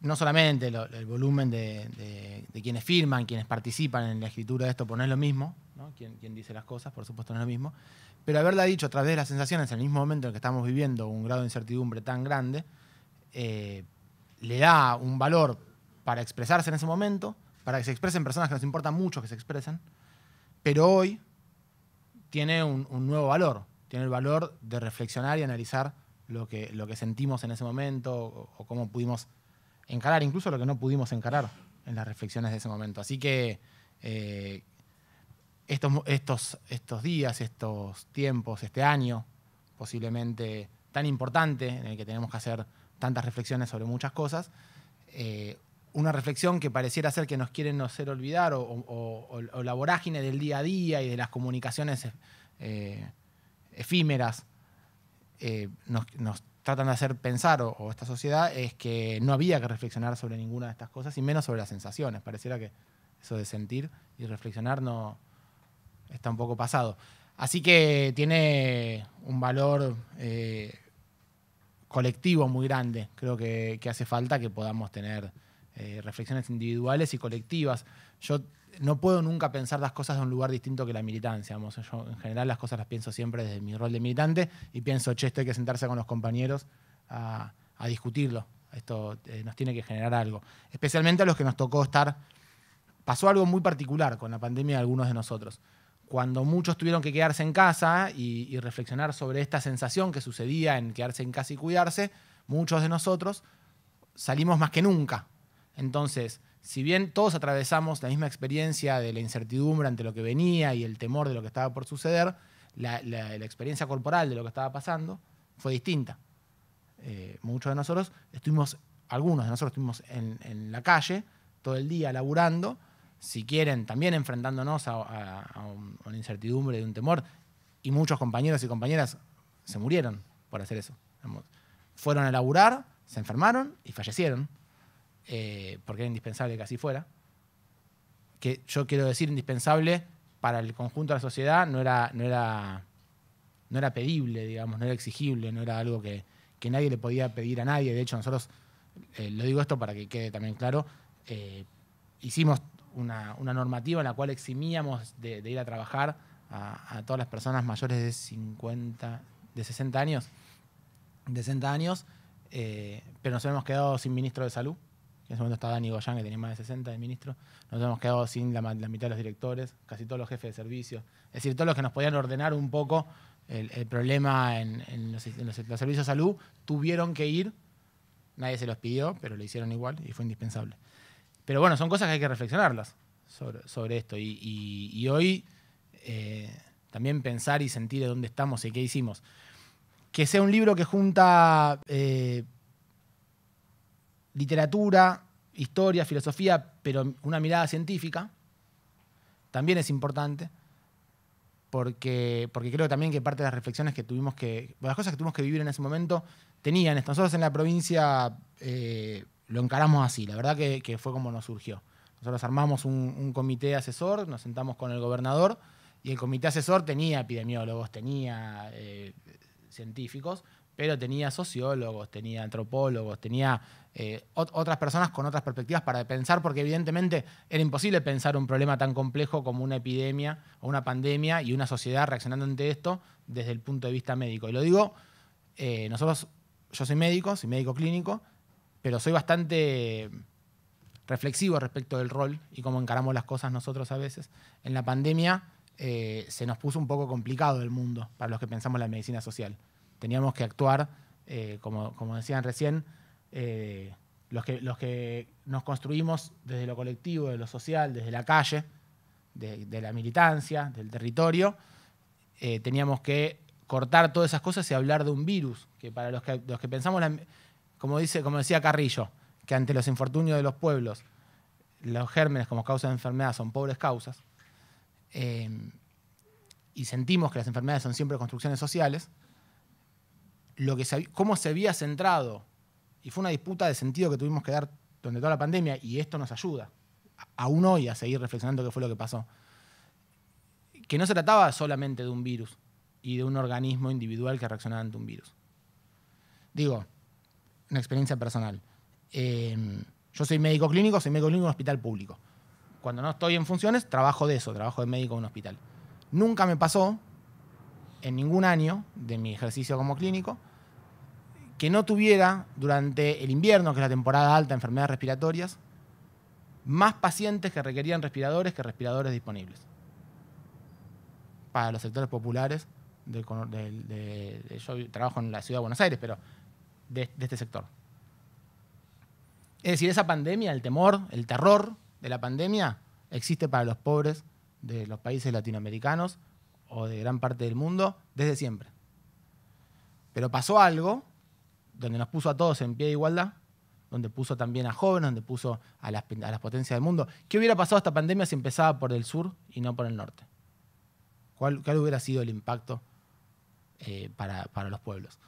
no solamente el volumen de, quienes firman, quienes participan en la escritura de esto, pues no es lo mismo, ¿no? quien, dice las cosas, por supuesto no es lo mismo, pero haberla dicho a través de las sensaciones en el mismo momento en que estamos viviendo un grado de incertidumbre tan grande, eh, le da un valor para expresarse en ese momento, para que se expresen personas que nos importan mucho que se expresen, pero hoy tiene un, nuevo valor. Tiene el valor de reflexionar y analizar lo que, lo que sentimos en ese momento o, cómo pudimos encarar, incluso lo que no pudimos encarar en las reflexiones de ese momento. Así que eh, estos, estos, estos días, estos tiempos, este año posiblemente tan importante en el que tenemos que hacer tantas reflexiones sobre muchas cosas, eh, una reflexión que pareciera ser que nos quieren no ser olvidar o, o, la vorágine del día a día y de las comunicaciones eh, eh, efímeras eh, nos, tratan de hacer pensar o, esta sociedad es que no había que reflexionar sobre ninguna de estas cosas y menos sobre las sensaciones. Pareciera que eso de sentir y reflexionar no está un poco pasado. Así que tiene un valor colectivo muy grande. Creo que hace falta que podamos tener eh, reflexiones individuales y colectivas. Yo no puedo nunca pensar las cosas de un lugar distinto que la militancia. Vamos. Yo en general las cosas las pienso siempre desde mi rol de militante y pienso, che, esto hay que sentarse con los compañeros a, discutirlo. Esto eh, nos tiene que generar algo. Especialmente a los que nos tocó estar... Pasó algo muy particular con la pandemia de algunos de nosotros. Cuando muchos tuvieron que quedarse en casa y, y reflexionar sobre esta sensación que sucedía en quedarse en casa y cuidarse, muchos de nosotros salimos más que nunca entonces, si bien todos atravesamos la misma experiencia de la incertidumbre ante lo que venía y el temor de lo que estaba por suceder, la, experiencia corporal de lo que estaba pasando fue distinta. Eh, muchos de nosotros estuvimos, algunos de nosotros estuvimos en, la calle todo el día laburando, si quieren, también enfrentándonos a, a una incertidumbre y un temor, y muchos compañeros y compañeras se murieron por hacer eso. Fueron a laburar, se enfermaron y fallecieron. Eh, porque era indispensable que así fuera, que yo quiero decir indispensable para el conjunto de la sociedad, no era, no era, no era pedible, digamos, no era exigible, no era algo que, nadie le podía pedir a nadie. De hecho, nosotros, eh, lo digo esto para que quede también claro, eh, hicimos una, normativa en la cual eximíamos de, ir a trabajar a, todas las personas mayores de 50, de 60 años, de 60 años, pero nos hemos quedado sin ministro de salud en ese momento estaba Dani Goyán, que tenía más de 60 de ministro, nos hemos quedado sin la, mitad de los directores, casi todos los jefes de servicio, es decir, todos los que nos podían ordenar un poco el, problema en, los, servicios de salud, tuvieron que ir, nadie se los pidió, pero lo hicieron igual y fue indispensable. Pero bueno, son cosas que hay que reflexionarlas sobre, esto. Y, hoy eh, también pensar y sentir de dónde estamos y qué hicimos. Que sea un libro que junta eh, literatura, historia, filosofía, pero una mirada científica también es importante, porque, porque creo también que parte de las reflexiones que tuvimos que, las cosas que tuvimos que vivir en ese momento, tenían esto. Nosotros en la provincia eh, lo encaramos así, la verdad que, fue como nos surgió. Nosotros armamos un, comité asesor, nos sentamos con el gobernador y el comité asesor tenía epidemiólogos, tenía eh, científicos, pero tenía sociólogos, tenía antropólogos, tenía eh, otras personas con otras perspectivas para pensar, porque evidentemente era imposible pensar un problema tan complejo como una epidemia o una pandemia y una sociedad reaccionando ante esto desde el punto de vista médico. Y lo digo, eh, nosotros, yo soy médico, soy médico clínico, pero soy bastante reflexivo respecto del rol y cómo encaramos las cosas nosotros a veces. En la pandemia eh, se nos puso un poco complicado el mundo para los que pensamos la medicina social teníamos que actuar, eh, como, decían recién, eh, los, que, los que nos construimos desde lo colectivo, de lo social, desde la calle, de, la militancia, del territorio, eh, teníamos que cortar todas esas cosas y hablar de un virus, que para los que, pensamos, como, dice, como decía Carrillo, que ante los infortunios de los pueblos, los gérmenes como causa de enfermedad son pobres causas, y sentimos que las enfermedades son siempre construcciones sociales, que cómo se había centrado. Y fue una disputa de sentido que tuvimos que dar durante toda la pandemia y esto nos ayuda, aún hoy, a seguir reflexionando qué fue lo que pasó. Que no se trataba solamente de un virus y de un organismo individual que reaccionaba ante un virus. Digo, una experiencia personal. Eh, yo soy médico clínico, soy médico clínico en un hospital público. Cuando no estoy en funciones, trabajo de eso, trabajo de médico en un hospital. Nunca me pasó en ningún año de mi ejercicio como clínico que no tuviera durante el invierno, que es la temporada alta de enfermedades respiratorias, más pacientes que requerían respiradores que respiradores disponibles para los sectores populares. De, yo trabajo en la ciudad de Buenos Aires, pero de, este sector. Es decir, esa pandemia, el temor, el terror de la pandemia, existe para los pobres de los países latinoamericanos o de gran parte del mundo desde siempre. Pero pasó algo donde nos puso a todos en pie de igualdad, donde puso también a jóvenes, donde puso a las, potencias del mundo. ¿Qué hubiera pasado esta pandemia si empezaba por el sur y no por el norte? ¿Cuál, hubiera sido el impacto eh, para, los pueblos?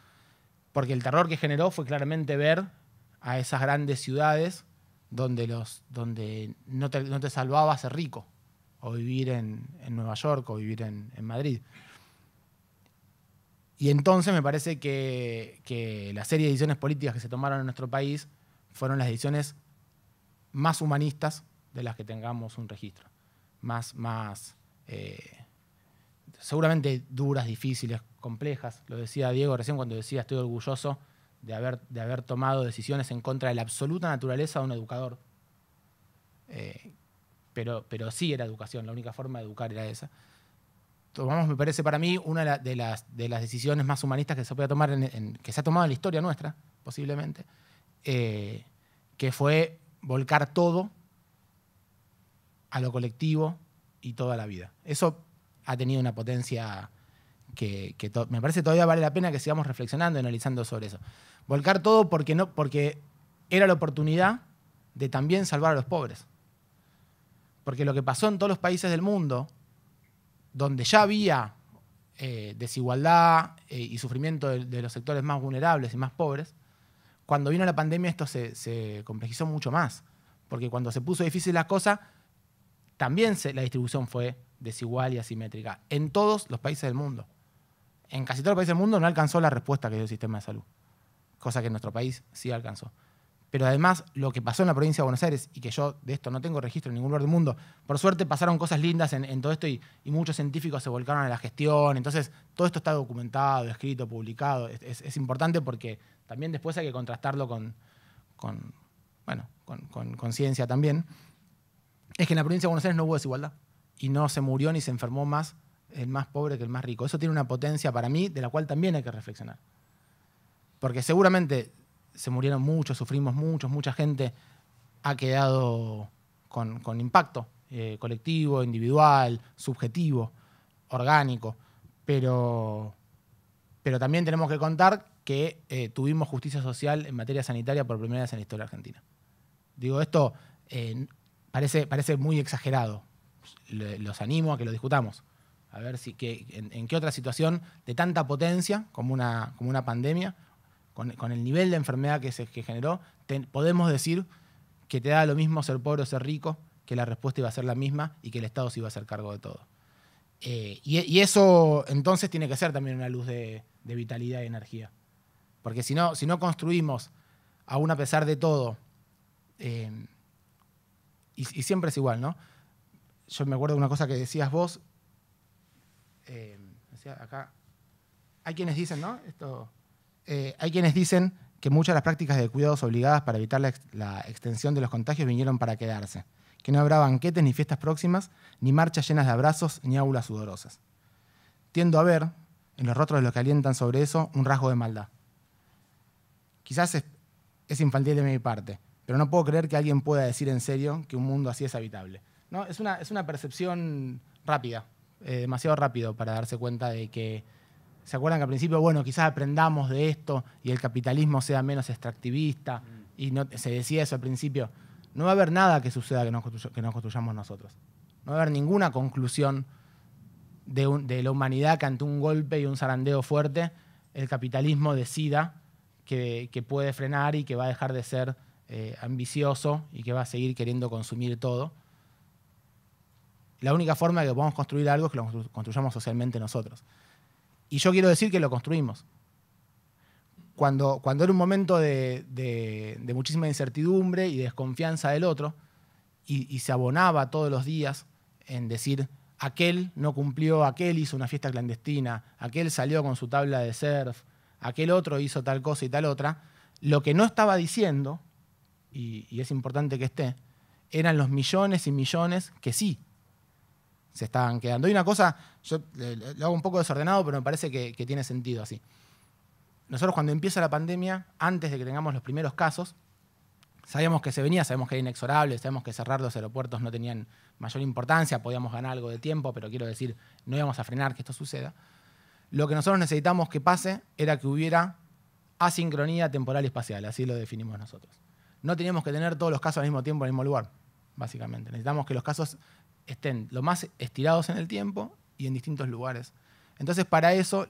Porque el terror que generó fue claramente ver a esas grandes ciudades donde, los, donde no, te, no te salvaba ser rico o vivir en, Nueva York o vivir en, Madrid. Y entonces me parece que, la serie de decisiones políticas que se tomaron en nuestro país fueron las decisiones más humanistas de las que tengamos un registro. Más, más eh, seguramente duras, difíciles, complejas. Lo decía Diego recién cuando decía estoy orgulloso de haber, de haber tomado decisiones en contra de la absoluta naturaleza de un educador. Eh, pero, pero sí era educación, la única forma de educar era esa. Tomamos, me parece para mí, una de las, de las decisiones más humanistas que se puede tomar, que se ha tomado en la historia nuestra, posiblemente, eh, que fue volcar todo a lo colectivo y toda la vida. Eso ha tenido una potencia que, que me parece todavía vale la pena que sigamos reflexionando y analizando sobre eso. Volcar todo porque, no, porque era la oportunidad de también salvar a los pobres. Porque lo que pasó en todos los países del mundo, donde ya había eh, desigualdad eh, y sufrimiento de, los sectores más vulnerables y más pobres, cuando vino la pandemia esto se, complejizó mucho más. Porque cuando se puso difícil la cosa, también la distribución fue desigual y asimétrica. En todos los países del mundo. En casi todos los países del mundo no alcanzó la respuesta que dio el sistema de salud. Cosa que en nuestro país sí alcanzó pero además lo que pasó en la provincia de Buenos Aires, y que yo de esto no tengo registro en ningún lugar del mundo, por suerte pasaron cosas lindas en, todo esto y, muchos científicos se volcaron a la gestión, entonces todo esto está documentado, escrito, publicado, es, importante porque también después hay que contrastarlo con, bueno, con, con ciencia también, es que en la provincia de Buenos Aires no hubo desigualdad y no se murió ni se enfermó más el más pobre que el más rico. Eso tiene una potencia para mí de la cual también hay que reflexionar. Porque seguramente se murieron muchos, sufrimos muchos, mucha gente ha quedado con, impacto eh, colectivo, individual, subjetivo, orgánico. Pero, pero también tenemos que contar que eh, tuvimos justicia social en materia sanitaria por primera vez en la historia argentina. Digo, esto eh, parece, parece muy exagerado. los animo a que lo discutamos. A ver si en, qué otra situación de tanta potencia como una, como una pandemia con, el nivel de enfermedad que se generó, podemos decir que te da lo mismo ser pobre o ser rico, que la respuesta iba a ser la misma y que el Estado se iba a hacer cargo de todo. Eh, y, eso entonces tiene que ser también una luz de, vitalidad y energía. Porque si no, si no construimos, aún a pesar de todo, eh, y, siempre es igual, ¿no? Yo me acuerdo de una cosa que decías vos, eh, acá, hay quienes dicen, ¿no? Esto, eh, hay quienes dicen que muchas de las prácticas de cuidados obligadas para evitar la, extensión de los contagios vinieron para quedarse, que no habrá banquetes ni fiestas próximas, ni marchas llenas de abrazos, ni aulas sudorosas. Tiendo a ver, en los rostros de los que alientan sobre eso, un rasgo de maldad. Quizás es, infantil de mi parte, pero no puedo creer que alguien pueda decir en serio que un mundo así es habitable. ¿No? Es, una, percepción rápida, eh, demasiado rápido para darse cuenta de que ¿Se acuerdan que al principio, bueno, quizás aprendamos de esto y el capitalismo sea menos extractivista? Mm. Y se decía eso al principio. No va a haber nada que suceda que nos, construyamos nosotros. No va a haber ninguna conclusión de, la humanidad que ante un golpe y un zarandeo fuerte el capitalismo decida que, puede frenar y que va a dejar de ser eh, ambicioso y que va a seguir queriendo consumir todo. La única forma de que podamos construir algo es que lo construyamos socialmente nosotros. Y yo quiero decir que lo construimos. Cuando, cuando era un momento de, muchísima incertidumbre y desconfianza del otro, y, se abonaba todos los días en decir, aquel no cumplió, aquel hizo una fiesta clandestina, aquel salió con su tabla de surf, aquel otro hizo tal cosa y tal otra, lo que no estaba diciendo, y, y, es importante que esté, eran los millones y millones que sí se estaban quedando. Hay una cosa yo lo hago un poco desordenado, pero me parece que, tiene sentido así. Nosotros cuando empieza la pandemia, antes de que tengamos los primeros casos, sabíamos que se venía, sabemos que era inexorable, sabemos que cerrar los aeropuertos no tenían mayor importancia, podíamos ganar algo de tiempo, pero quiero decir, no íbamos a frenar que esto suceda. Lo que nosotros necesitamos que pase era que hubiera asincronía temporal y espacial, así lo definimos nosotros. No teníamos que tener todos los casos al mismo tiempo en el mismo lugar, básicamente. Necesitamos que los casos estén lo más estirados en el tiempo y en distintos lugares. Entonces, para eso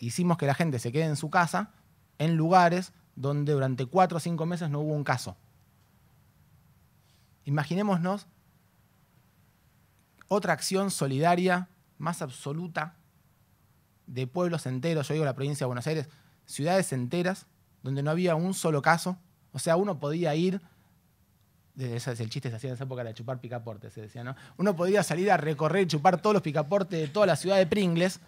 hicimos que la gente se quede en su casa, en lugares donde durante cuatro o cinco meses no hubo un caso. Imaginémonos otra acción solidaria más absoluta de pueblos enteros, yo digo la provincia de Buenos Aires, ciudades enteras, donde no había un solo caso. O sea, uno podía ir ese es el chiste se hacía en esa época, de chupar picaportes, se decía, ¿no? Uno podía salir a recorrer y chupar todos los picaportes de toda la ciudad de Pringles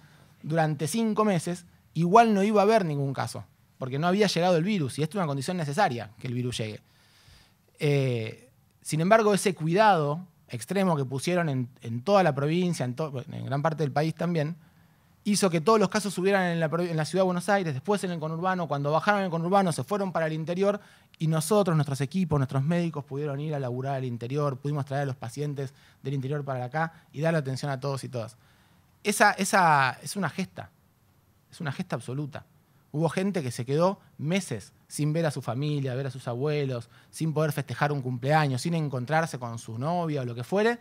durante cinco meses, igual no iba a haber ningún caso, porque no había llegado el virus, y esto es una condición necesaria que el virus llegue. Eh, sin embargo, ese cuidado extremo que pusieron en, toda la provincia, en, en gran parte del país también, hizo que todos los casos subieran en la, ciudad de Buenos Aires, después en el conurbano, cuando bajaron en el conurbano se fueron para el interior y nosotros, nuestros equipos, nuestros médicos pudieron ir a laburar al interior, pudimos traer a los pacientes del interior para acá y dar atención a todos y todas. Esa, esa es una gesta, es una gesta absoluta. Hubo gente que se quedó meses sin ver a su familia, ver a sus abuelos, sin poder festejar un cumpleaños, sin encontrarse con su novia o lo que fuere,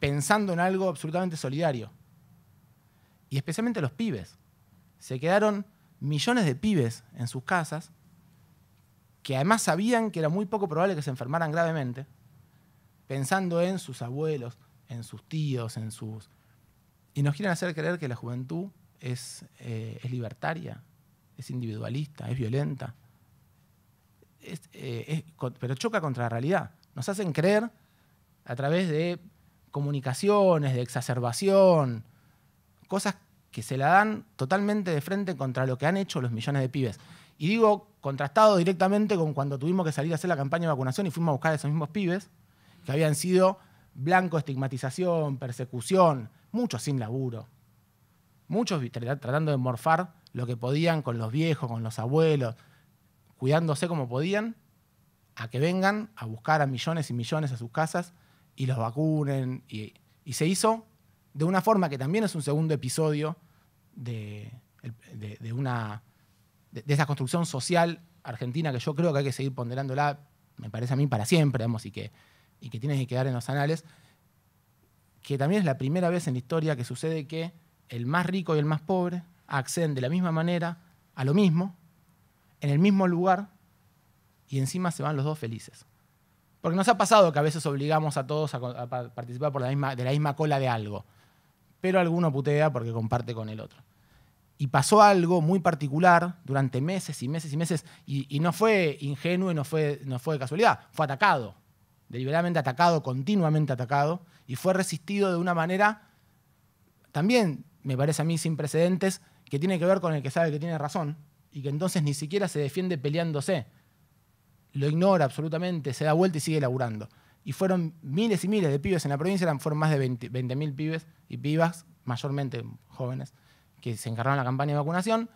pensando en algo absolutamente solidario y especialmente los pibes. Se quedaron millones de pibes en sus casas que además sabían que era muy poco probable que se enfermaran gravemente, pensando en sus abuelos, en sus tíos, en sus... Y nos quieren hacer creer que la juventud es, eh, es libertaria, es individualista, es violenta. Eh, pero choca contra la realidad. Nos hacen creer a través de comunicaciones, de exacerbación, cosas que se la dan totalmente de frente contra lo que han hecho los millones de pibes. Y digo, contrastado directamente con cuando tuvimos que salir a hacer la campaña de vacunación y fuimos a buscar a esos mismos pibes que habían sido blanco de estigmatización, persecución, muchos sin laburo, muchos tratando de morfar lo que podían con los viejos, con los abuelos, cuidándose como podían, a que vengan a buscar a millones y millones a sus casas y los vacunen. Y, y se hizo de una forma que también es un segundo episodio de, esa construcción social argentina que yo creo que hay que seguir ponderándola, me parece a mí, para siempre, y que, y que tiene que quedar en los anales, que también es la primera vez en la historia que sucede que el más rico y el más pobre acceden de la misma manera a lo mismo, en el mismo lugar, y encima se van los dos felices. Porque nos ha pasado que a veces obligamos a todos a, participar por la misma, de la misma cola de algo pero alguno putea porque comparte con el otro. Y pasó algo muy particular durante meses y meses y meses, y, no fue ingenuo y no fue, no fue de casualidad, fue atacado, deliberadamente atacado, continuamente atacado, y fue resistido de una manera también, me parece a mí, sin precedentes, que tiene que ver con el que sabe que tiene razón, y que entonces ni siquiera se defiende peleándose, lo ignora absolutamente, se da vuelta y sigue laburando y fueron miles y miles de pibes en la provincia, fueron más de 20.000 pibes y pibas, mayormente jóvenes, que se encargaron de la campaña de vacunación,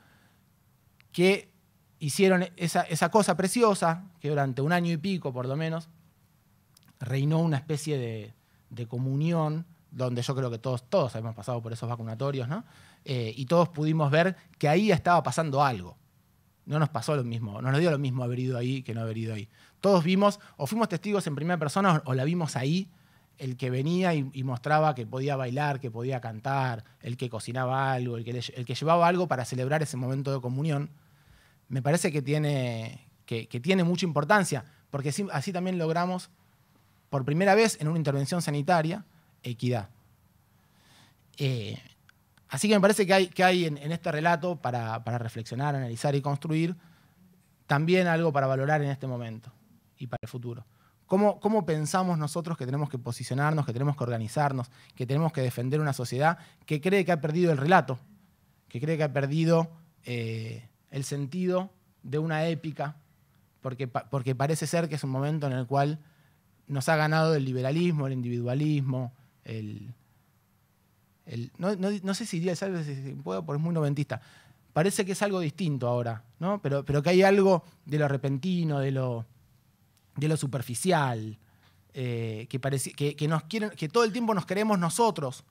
que hicieron esa, cosa preciosa, que durante un año y pico por lo menos, reinó una especie de, comunión donde yo creo que todos, todos hemos pasado por esos vacunatorios, eh, y todos pudimos ver que ahí estaba pasando algo. No nos pasó lo mismo, no nos dio lo mismo haber ido ahí que no haber ido ahí todos vimos, o fuimos testigos en primera persona, o, la vimos ahí, el que venía y, mostraba que podía bailar, que podía cantar, el que cocinaba algo, el que, llevaba algo para celebrar ese momento de comunión, me parece que tiene, que, tiene mucha importancia, porque así, también logramos, por primera vez en una intervención sanitaria, equidad. Eh, así que me parece que hay, que hay en, este relato para reflexionar, analizar y construir también algo para valorar en este momento y para el futuro. ¿Cómo, ¿Cómo, pensamos nosotros que tenemos que posicionarnos, que tenemos que organizarnos, que tenemos que defender una sociedad que cree que ha perdido el relato, que cree que ha perdido eh, el sentido de una épica, porque, porque parece ser que es un momento en el cual nos ha ganado el liberalismo, el individualismo, el... no, sé si diría si puedo, porque es muy noventista. Parece que es algo distinto ahora, ¿no? Pero, pero que hay algo de lo repentino, de lo de lo superficial, eh, que, que, que todo el tiempo nos creemos nosotros,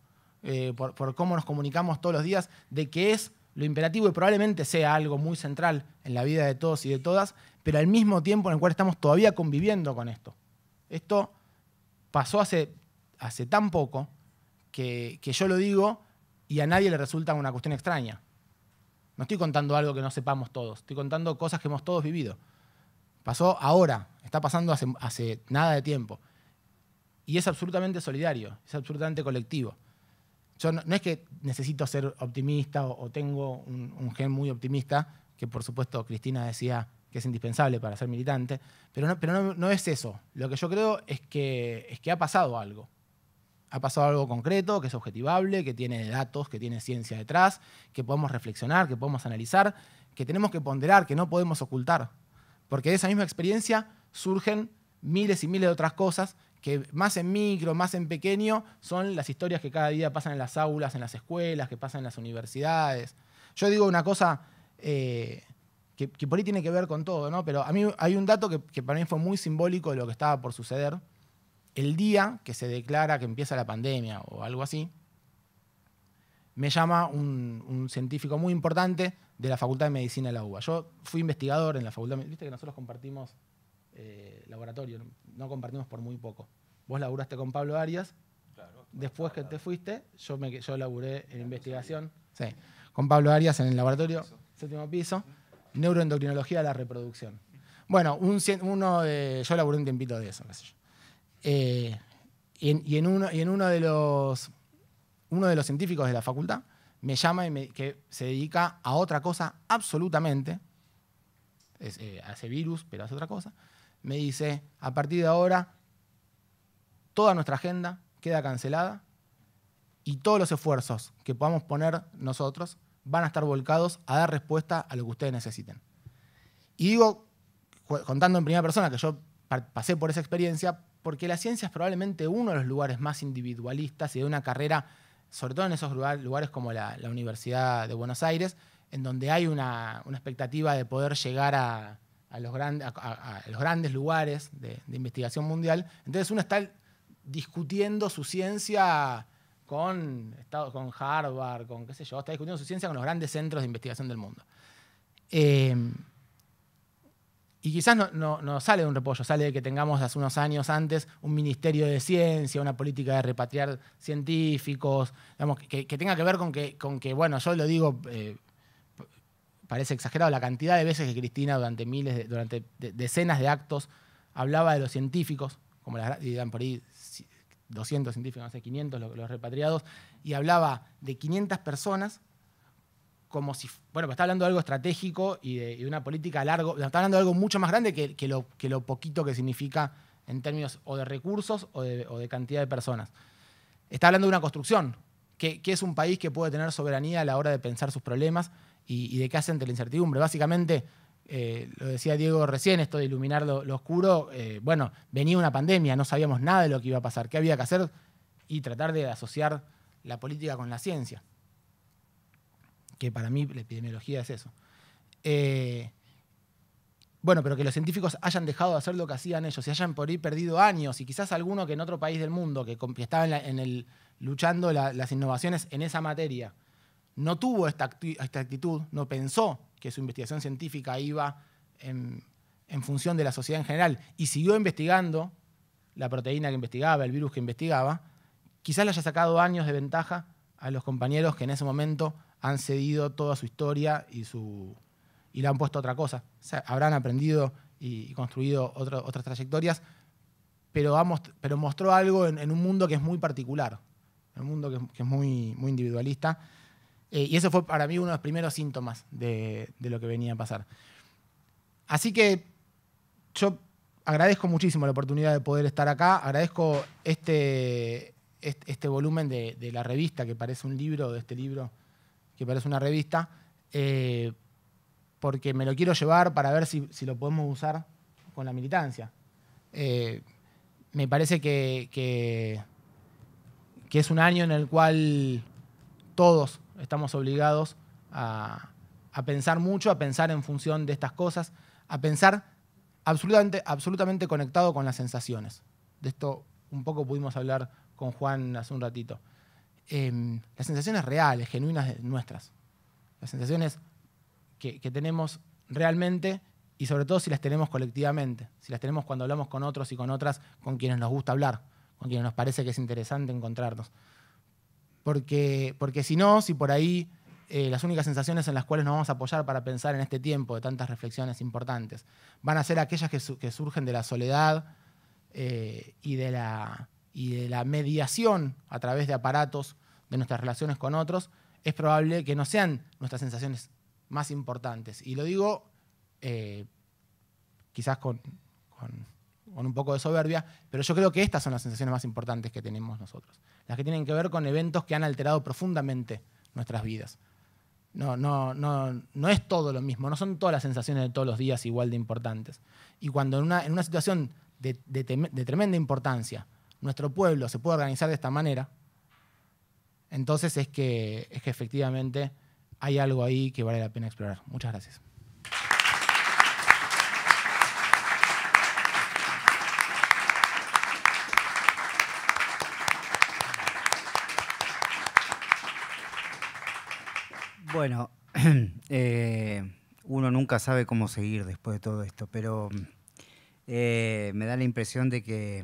eh, por, cómo nos comunicamos todos los días, de que es lo imperativo y probablemente sea algo muy central en la vida de todos y de todas, pero al mismo tiempo en el cual estamos todavía conviviendo con esto. Esto pasó hace, hace tan poco que, que yo lo digo y a nadie le resulta una cuestión extraña. No estoy contando algo que no sepamos todos, estoy contando cosas que hemos todos vivido. Pasó ahora, Está pasando hace, nada de tiempo. Y es absolutamente solidario, es absolutamente colectivo. Yo no, es que necesito ser optimista o, tengo un, gen muy optimista, que por supuesto Cristina decía que es indispensable para ser militante, pero no, pero es eso. Lo que yo creo es que, es que ha pasado algo ha pasado algo concreto, que es objetivable, que tiene datos, que tiene ciencia detrás, que podemos reflexionar, que podemos analizar, que tenemos que ponderar, que no podemos ocultar. Porque de esa misma experiencia surgen miles y miles de otras cosas que más en micro, más en pequeño, son las historias que cada día pasan en las aulas, en las escuelas, que pasan en las universidades. Yo digo una cosa eh, que, por ahí tiene que ver con todo, Pero a mí hay un dato que, para mí fue muy simbólico de lo que estaba por suceder. El día que se declara que empieza la pandemia o algo así, me llama un, un, científico muy importante de la Facultad de Medicina de la UBA. Yo fui investigador en la Facultad de Medicina. Viste que nosotros compartimos eh, laboratorio. No compartimos por muy poco. Vos laburaste con Pablo Arias. Después que te fuiste, yo, me, yo laburé en investigación. Con Pablo Arias en el laboratorio, séptimo piso. Neuroendocrinología de la reproducción. Bueno, uno yo laburé un tiempito de eso, eh, y, en, uno, de los, uno de los científicos de la facultad me llama y me, que se dedica a otra cosa absolutamente, eh, hace virus, pero hace otra cosa, me dice, a partir de ahora, toda nuestra agenda queda cancelada y todos los esfuerzos que podamos poner nosotros van a estar volcados a dar respuesta a lo que ustedes necesiten. Y digo, contando en primera persona, que yo pasé por esa experiencia, porque la ciencia es probablemente uno de los lugares más individualistas y de una carrera, sobre todo en esos lugares como la, Universidad de Buenos Aires, en donde hay una expectativa de poder llegar a, a los, grandes lugares de, investigación mundial. Entonces uno está discutiendo su ciencia con, con Harvard, con qué sé yo, está discutiendo su ciencia con los grandes centros de investigación del mundo. Em, y quizás no, sale de un repollo, sale de que tengamos hace unos años antes un ministerio de ciencia, una política de repatriar científicos, digamos, que, tenga que ver con que, bueno, yo lo digo eh, parece exagerado, la cantidad de veces que Cristina durante miles, durante decenas de actos hablaba de los científicos, como las, por ahí 200 científicos, no sé, 500 los, repatriados, y hablaba de 500 personas como si, bueno, está hablando de algo estratégico y de, una política a largo, está hablando de algo mucho más grande que, lo, poquito que significa en términos o de recursos o de, cantidad de personas. Está hablando de una construcción, que, que, es un país que puede tener soberanía a la hora de pensar sus problemas y, de qué hacen ante la incertidumbre. Básicamente, eh, lo decía Diego recién, esto de iluminar lo, oscuro, eh, bueno, venía una pandemia, no sabíamos nada de lo que iba a pasar, qué había que hacer y tratar de asociar la política con la ciencia, que para mí la epidemiología es eso. Eh, bueno, pero que los científicos hayan dejado de hacer lo que hacían ellos y hayan por ahí perdido años y quizás alguno que en otro país del mundo que estaba el, luchando las innovaciones en esa materia, no tuvo esta, actitud, no pensó que su investigación científica iba en, función de la sociedad en general y siguió investigando la proteína que investigaba, el virus que investigaba, quizás le haya sacado años de ventaja a los compañeros que en ese momento han cedido toda su historia y, su, y le han puesto otra cosa. habrán aprendido y, construido otras trayectorias, pero, mostró algo en, un mundo que es muy particular, en un mundo que, que es muy, muy individualista. Eh, y eso fue para mí uno de los primeros síntomas de, lo que venía a pasar. Así que yo agradezco muchísimo la oportunidad de poder estar acá, agradezco este, este, volumen de, la revista, que parece un libro, de este libro, que parece una revista, eh, porque me lo quiero llevar para ver si, lo podemos usar con la militancia. Eh, me parece que, que es un año en el cual todos estamos obligados a, pensar mucho, a pensar en función de estas cosas, a pensar absolutamente, absolutamente conectado con las sensaciones. De esto un poco pudimos hablar con Juan hace un ratito. Em, las sensaciones reales, genuinas nuestras. Las sensaciones que, que, tenemos realmente y sobre todo si las tenemos colectivamente, si las tenemos cuando hablamos con otros y con otras, con quienes nos gusta hablar, con quienes nos parece que es interesante encontrarnos porque, si no, si por ahí eh, las únicas sensaciones en las cuales nos vamos a apoyar para pensar en este tiempo de tantas reflexiones importantes van a ser aquellas que, surgen de la soledad eh, y, de la, y de la mediación a través de aparatos de nuestras relaciones con otros, es probable que no sean nuestras sensaciones más importantes. Y lo digo eh, quizás con con un poco de soberbia, pero yo creo que estas son las sensaciones más importantes que tenemos nosotros, las que tienen que ver con eventos que han alterado profundamente nuestras vidas. No, no, no, no es todo lo mismo, no son todas las sensaciones de todos los días igual de importantes. Y cuando en una, situación de, tremenda importancia nuestro pueblo se puede organizar de esta manera, entonces es que, es que efectivamente hay algo ahí que vale la pena explorar. Muchas gracias. Bueno, eh, uno nunca sabe cómo seguir después de todo esto, pero eh, me da la impresión de que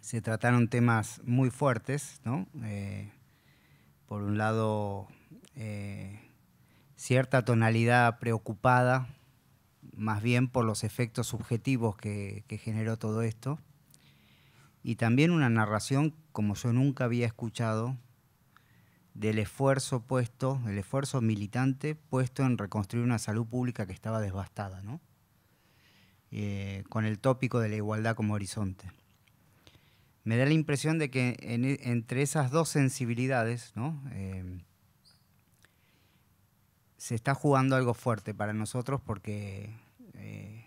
se trataron temas muy fuertes, ¿no? Eh, por un lado, cierta tonalidad preocupada, más bien por los efectos subjetivos que generó todo esto, y también una narración como yo nunca había escuchado del esfuerzo puesto, el esfuerzo militante puesto en reconstruir una salud pública que estaba devastada, ¿no? Eh, con el tópico de la igualdad como horizonte. Me da la impresión de que e, entre esas dos sensibilidades, ¿no? Eh, se está jugando algo fuerte para nosotros porque eh,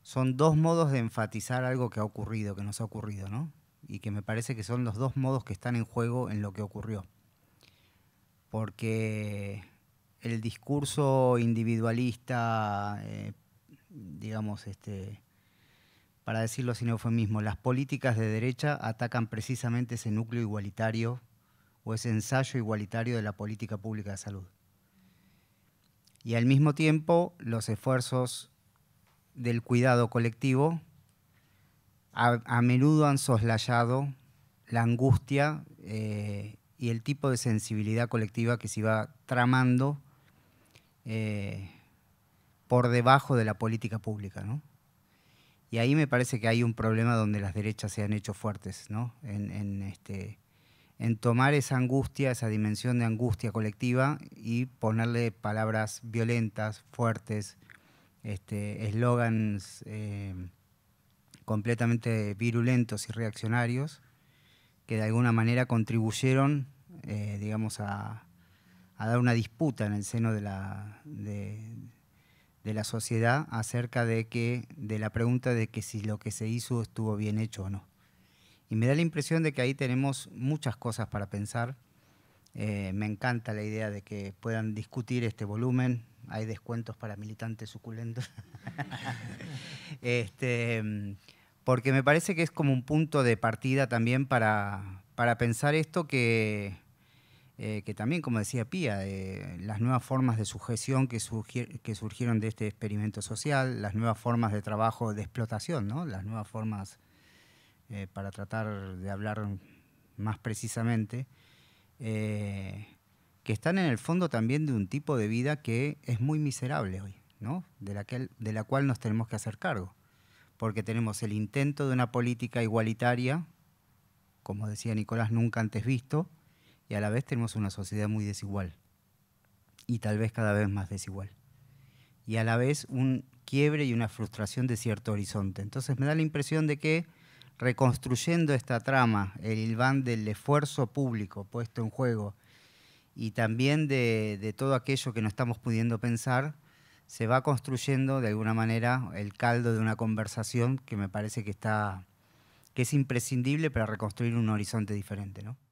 son dos modos de enfatizar algo que ha ocurrido, que nos ha ocurrido, ¿no? Y que me parece que son los dos modos que están en juego en lo que ocurrió porque el discurso individualista, eh, digamos, este, para decirlo sin eufemismo, las políticas de derecha atacan precisamente ese núcleo igualitario o ese ensayo igualitario de la política pública de salud. Y al mismo tiempo, los esfuerzos del cuidado colectivo a, menudo han soslayado la angustia eh, y el tipo de sensibilidad colectiva que se va tramando eh, por debajo de la política pública. ¿no? Y ahí me parece que hay un problema donde las derechas se han hecho fuertes, ¿no? en, este, en tomar esa angustia, esa dimensión de angustia colectiva y ponerle palabras violentas, fuertes, este, eslogans este, completamente virulentos y reaccionarios que de alguna manera contribuyeron, eh, digamos, a, dar una disputa en el seno de la, de, la sociedad acerca de, que, de la pregunta de que si lo que se hizo estuvo bien hecho o no. Y me da la impresión de que ahí tenemos muchas cosas para pensar. Eh, me encanta la idea de que puedan discutir este volumen. Hay descuentos para militantes suculentos. este, porque me parece que es como un punto de partida también para, para pensar esto que, eh, que también, como decía Pía, las nuevas formas de sujeción que, que, surgieron de este experimento social, las nuevas formas de trabajo de explotación, ¿no? las nuevas formas, eh, para tratar de hablar más precisamente, eh, que están en el fondo también de un tipo de vida que es muy miserable hoy, ¿no? de, la que, de la cual nos tenemos que hacer cargo porque tenemos el intento de una política igualitaria, como decía Nicolás, nunca antes visto, y a la vez tenemos una sociedad muy desigual, y tal vez cada vez más desigual, y a la vez un quiebre y una frustración de cierto horizonte. Entonces me da la impresión de que reconstruyendo esta trama, el hilván del esfuerzo público puesto en juego, y también de todo aquello que no estamos pudiendo pensar, se va construyendo de alguna manera el caldo de una conversación que me parece que está que es imprescindible para reconstruir un horizonte diferente, ¿no?